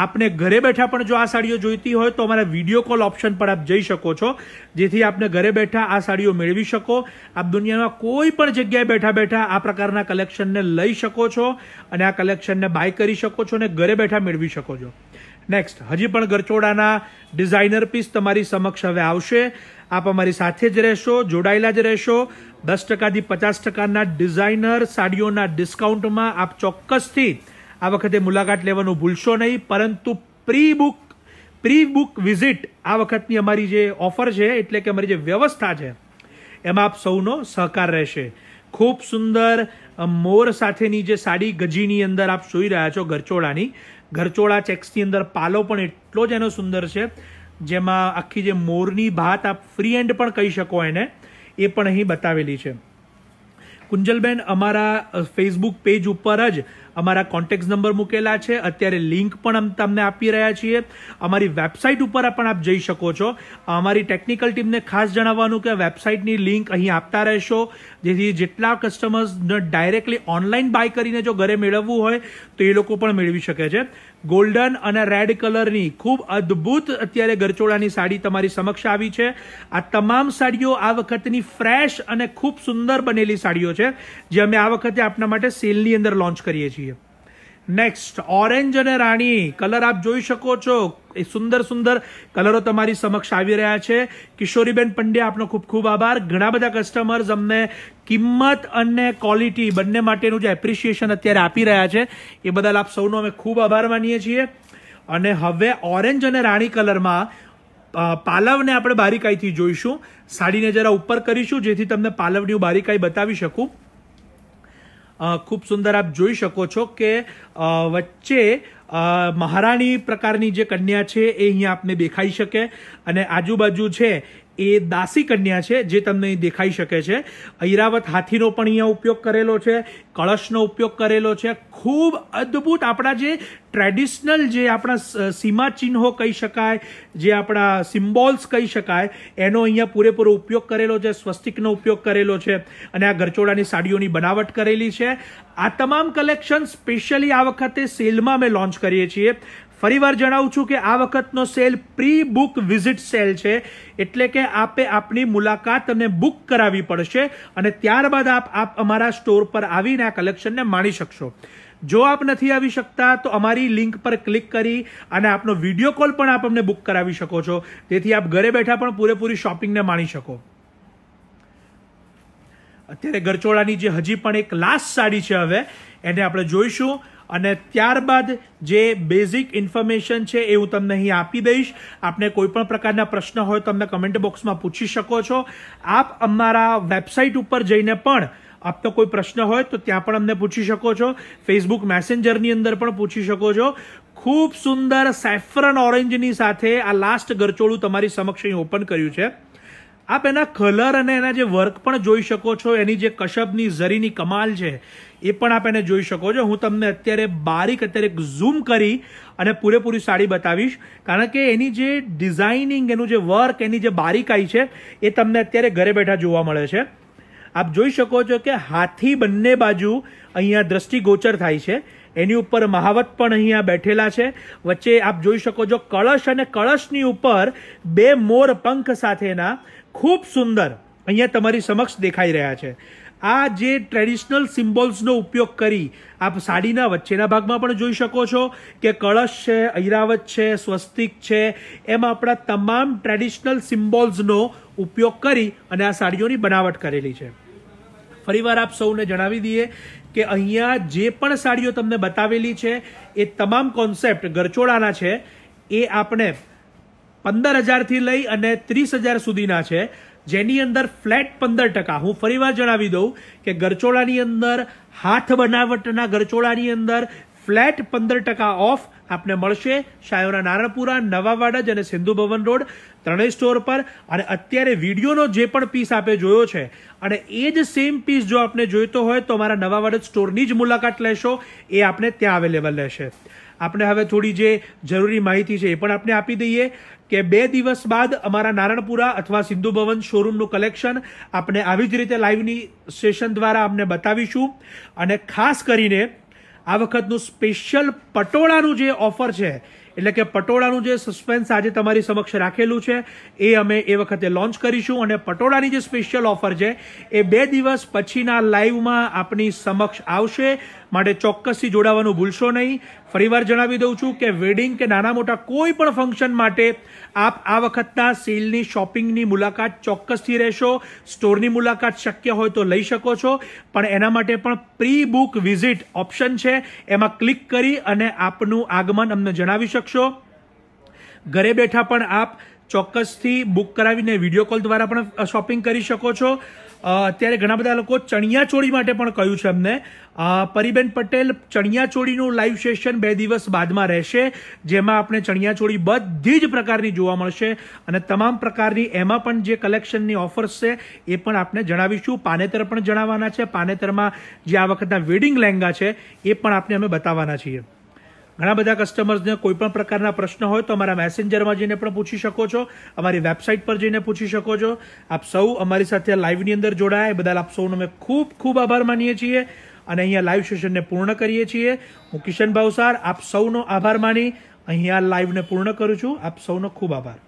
આપને ઘરે બેઠા પણ જો આ સાડીઓ જોઈતી હોય તો અમારા વિડીયો કોલ ઓપ્શન પર આપ જઈ શકો છો જેથી આપને ઘરે બેઠા આ સાડીઓ મેળવી શકો આપ દુનિયામાં કોઈ પણ જગ્યાએ બેઠા બેઠા આ પ્રકારના કલેક્શનને લઈ શકો છો અને આ કલેક્શનને બાય કરી શકો છો અને ઘરે બેઠા મેળવી શકો છો નેક્સ્ટ હજી પણ ગરચોડાના ડિઝાઇનર પીસ તમારી સમક્ષ હવે આવશે આપ અમારી સાથે જ રહેશો જોડાયેલા જ રહેશો દસ ટકાથી પચાસ ટકાના ડિઝાઇનર સાડીઓના ડિસ્કાઉન્ટમાં આપ ચોક્કસથી આ વખતે મુલાકાત લેવાનું ભૂલશો નહીં પરંતુ pre book pre book visit આ વખતની અમારી જે ઓફર છે એટલે કે અમારી જે વ્યવસ્થા છે એમાં આપ સૌનો સહકાર રહેશે ખૂબ સુંદર મોર સાથેની જે સાડી ગજીની અંદર આપ જોઈ રહ્યા છો ગરચોળાની ગરચોળા ચેક્સની અંદર પાલો પણ એટલો જ એનો સુંદર છે જેમાં આખી જે મોરની ભાત આપ ફ્રી એન્ડ પણ કહી શકો એને એ પણ અહીં બતાવેલી છે કુંજલબેન અમારા ફેસબુક પેજ ઉપર જ અમારા કોન્ટેક્ટ નંબર મૂકેલા છે અત્યારે લિંક પણ તમને આપી રહ્યા છીએ અમારી વેબસાઇટ ઉપર પણ આપ જઈ શકો છો અમારી ટેકનિકલ ટીમને ખાસ જણાવવાનું કે વેબસાઇટની લિંક અહીં આપતા રહેશો જેથી જેટલા કસ્ટમર્સને ડાયરેક્ટલી ઓનલાઈન બાય કરીને જો ઘરે મેળવવું હોય તો એ લોકો પણ મેળવી શકે છે ગોલ્ડન અને રેડ કલરની ખૂબ અદ્ભુત અત્યારે ગરચોળાની સાડી તમારી સમક્ષ આવી છે આ તમામ સાડીઓ આ વખતની ફ્રેશ અને ખૂબ સુંદર બનેલી સાડીઓ છે જે અમે આ વખતે આપના માટે સેલની અંદર લોન્ચ કરીએ છીએ નેક્સ્ટ ઓરેન્જ અને રાણી કલર આપ જોઈ શકો છો એ સુંદર સુંદર કલરો તમારી સમક્ષ આવી રહ્યા છે કિશોરીબેન પંડ્યા આપનો ખૂબ ખૂબ આભાર ઘણા બધા કસ્ટમર્સ અમને કિંમત અને ક્વોલિટી બંને માટેનું જે એપ્રિશિએશન અત્યારે આપી રહ્યા છે એ બદલ આપ સૌનો અમે ખૂબ આભાર માનીએ છીએ અને હવે ઓરેન્જ અને રાણી કલરમાં પાલવને આપણે બારીકાઈથી જોઈશું સાડીને જરા ઉપર કરીશું જેથી તમને પાલવની હું બારીકાઈ બતાવી શકું ખૂબ સુંદર આપ જોઈ શકો છો કે વચ્ચે મહારાણી પ્રકારની જે કન્યા છે એ અહીંયા આપને દેખાઈ શકે અને આજુબાજુ છે એ દાસી કન્યા છે જે તમને દેખાઈ શકે છે ઐરાવત હાથીનો પણ અહીંયા ઉપયોગ કરેલો છે કળશનો ઉપયોગ કરેલો છે ખૂબ અદ્ભુત આપણા જે ટ્રેડિશનલ જે આપણા સીમા ચિહ્નો કહી શકાય જે આપણા સિમ્બોલ્સ કહી શકાય એનો અહીંયા પૂરેપૂરો ઉપયોગ કરેલો છે સ્વસ્તિકનો ઉપયોગ કરેલો છે અને આ ગરચોડાની સાડીઓની બનાવટ કરેલી છે આ તમામ કલેક્શન સ્પેશિયલી આ વખતે સેલમાં અમે લોન્ચ કરીએ છીએ ફરીવાર જણાવું છું કે આ વખતનો sale pre book visit sale છે એટલે કે આપે આપની મુલાકાત તમને બુક કરાવવી પડશે અને ત્યારબાદ આપ આપ અમારા સ્ટોર પર આવીને આ કલેક્શનને માણી શકશો જો આપ નથી આવી શકતા તો અમારી લિંક પર ક્લિક કરી અને આપનો વિડીયો કોલ પણ આપ અમને બુક કરાવી શકો છો તેથી આપ ઘરે બેઠા પણ પૂરેપૂરી શોપિંગને માણી શકો અત્યારે ગરચોળાની જે હજી પણ એક લાસ્ટ સાડી છે હવે એને આપણે જોઈશું અને ત્યારબાદ જે બેઝિક ઇન્ફોર્મેશન છે એ હું તમને અહીં આપી દઈશ આપને કોઈપણ પ્રકારના પ્રશ્ન હોય તો અમને કમેન્ટ બોક્સમાં પૂછી શકો છો આપ અમારા વેબસાઇટ ઉપર જઈને પણ આપનો કોઈ પ્રશ્ન હોય તો ત્યાં પણ અમને પૂછી શકો છો ફેસબુક મેસેન્જરની અંદર પણ પૂછી શકો છો ખૂબ સુંદર સેફ્રન ઓરેન્જની સાથે આ લાસ્ટ ગરચોળું તમારી સમક્ષ અહીં ઓપન કર્યું છે આપ એના કલર અને એના જે વર્ક પણ જોઈ શકો છો એની જે કશબની ઝરીની કમાલ છે એ પણ આપ એને જોઈ શકો છો હું તમને અત્યારે બારીક અત્યારે ઝૂમ કરી અને પૂરેપૂરી સાડી બતાવીશ કારણ કે એની જે ડિઝાઇનિંગ એનું જે વર્ક એની જે બારીકાઈ છે એ તમને અત્યારે ઘરે બેઠા જોવા મળે છે આપ જોઈ શકો છો કે હાથી બંને બાજુ અહીંયા દ્રષ્ટિગોચર થાય છે એની ઉપર મહાવત પણ અહીંયા બેઠેલા છે વચ્ચે આપ જોઈ શકો છો કળશ અને કળશની ઉપર બે મોર પંખ સાથેના ખૂબ સુંદર અહીંયા તમારી સમક્ષ દેખાઈ રહ્યા છે આ જે ટ્રેડિશનલ સિમ્બોલ્સનો ઉપયોગ કરી આપ સાડીના વચ્ચેના ભાગમાં પણ જોઈ શકો છો કે કળશ છે ઐરાવત છે સ્વસ્તિક છે એમ આપણા તમામ ટ્રેડિશનલ સિમ્બોલ્સનો ઉપયોગ કરી અને આ સાડીઓની બનાવટ કરેલી છે ફરીવાર આપ સૌને જણાવી દઈએ કે અહીંયા જે પણ સાડીઓ તમને બતાવેલી છે એ તમામ કોન્સેપ્ટ ગરચોળાના છે એ આપણે પંદર હજારથી લઈ અને ત્રીસ હજાર સુધીના છે જેની અંદર ફ્લેટ પંદર ટકા હું ફરીવાર જણાવી દઉં કે ગરચોળાની અંદર હાથ બનાવટના ગરચોળાની અંદર ફ્લેટ પંદર ટકા ઓફ આપને મળશે શાયોના નારણપુરા નવાવાડજ અને સિંધુ ભવન રોડ ત્રણેય સ્ટોર પર અને અત્યારે વિડીયોનો જે પણ પીસ આપે જોયો છે અને એ જ સેમ પીસ જો આપને જોઈતો હોય તો અમારા નવાવાડજ સ્ટોરની જ મુલાકાત લેશો એ આપને ત્યાં અવેલેબલ રહેશે આપણે હવે થોડી જે જરૂરી માહિતી છે એ પણ આપણે આપી દઈએ કે બે દિવસ બાદ અમારા નારણપુરા અથવા સિંધુ ભવન શોરૂમનું કલેક્શન આપણે આવી જ રીતે લાઈવની સેશન દ્વારા આપને બતાવીશું અને ખાસ કરીને આ વખતનું સ્પેશિયલ પટોળાનું જે ઓફર છે એટલે કે પટોળાનું જે સસ્પેન્સ આજે તમારી સમક્ષ રાખેલું છે એ અમે એ વખતે લોન્ચ કરીશું અને પટોળાની જે સ્પેશિયલ ઓફર છે એ બે દિવસ પછીના લાઈવમાં આપની સમક્ષ આવશે માટે ચોક્કસથી જોડાવાનું ભૂલશો નહીં ફરીવાર જણાવી દઉં છું કે વેડિંગ કે નાના મોટા કોઈ પણ ફંક્શન માટે આપ આ વખતના સેલની શોપિંગની મુલાકાત ચોક્કસથી રહેશો સ્ટોરની મુલાકાત શક્ય હોય તો લઈ શકો છો પણ એના માટે પણ પ્રી બુક વિઝિટ ઓપ્શન છે એમાં ક્લિક કરી અને આપનું આગમન અમને જણાવી શકશો ઘરે બેઠા પણ આપ ચોક્કસથી બુક કરાવીને વિડીયો કોલ દ્વારા પણ શોપિંગ કરી શકો છો અત્યારે ઘણા બધા લોકો ચણિયાચોળી માટે પણ કહ્યું છે અમને પરીબેન પટેલ ચણિયાચોળીનું લાઈવ સેશન બે દિવસ બાદમાં રહેશે જેમાં આપણે ચણિયાચોળી બધી જ પ્રકારની જોવા મળશે અને તમામ પ્રકારની એમાં પણ જે કલેક્શનની ઓફર્સ છે એ પણ આપણે જણાવીશું પાનેતર પણ જણાવવાના છે પાનેતરમાં જે આ વખતના વેડિંગ લહેંગા છે એ પણ આપણે અમે બતાવવાના છીએ ઘણા બધા કસ્ટમર્સને કોઈ પણ પ્રકારના પ્રશ્ન હોય તો અમારા મેસેન્જરમાં જઈને પણ પૂછી શકો છો અમારી વેબસાઇટ પર જઈને પૂછી શકો છો આપ સૌ અમારી સાથે લાઈવની અંદર જોડાયા બદલ આપ સૌનો અમે ખૂબ ખૂબ આભાર માનીએ છીએ અને અહીંયા લાઈવ સેશનને પૂર્ણ કરીએ છીએ હું કિશન ભાવસાર આપ સૌનો આભાર માની અહીંયા લાઈવને પૂર્ણ કરું છું આપ સૌનો ખૂબ આભાર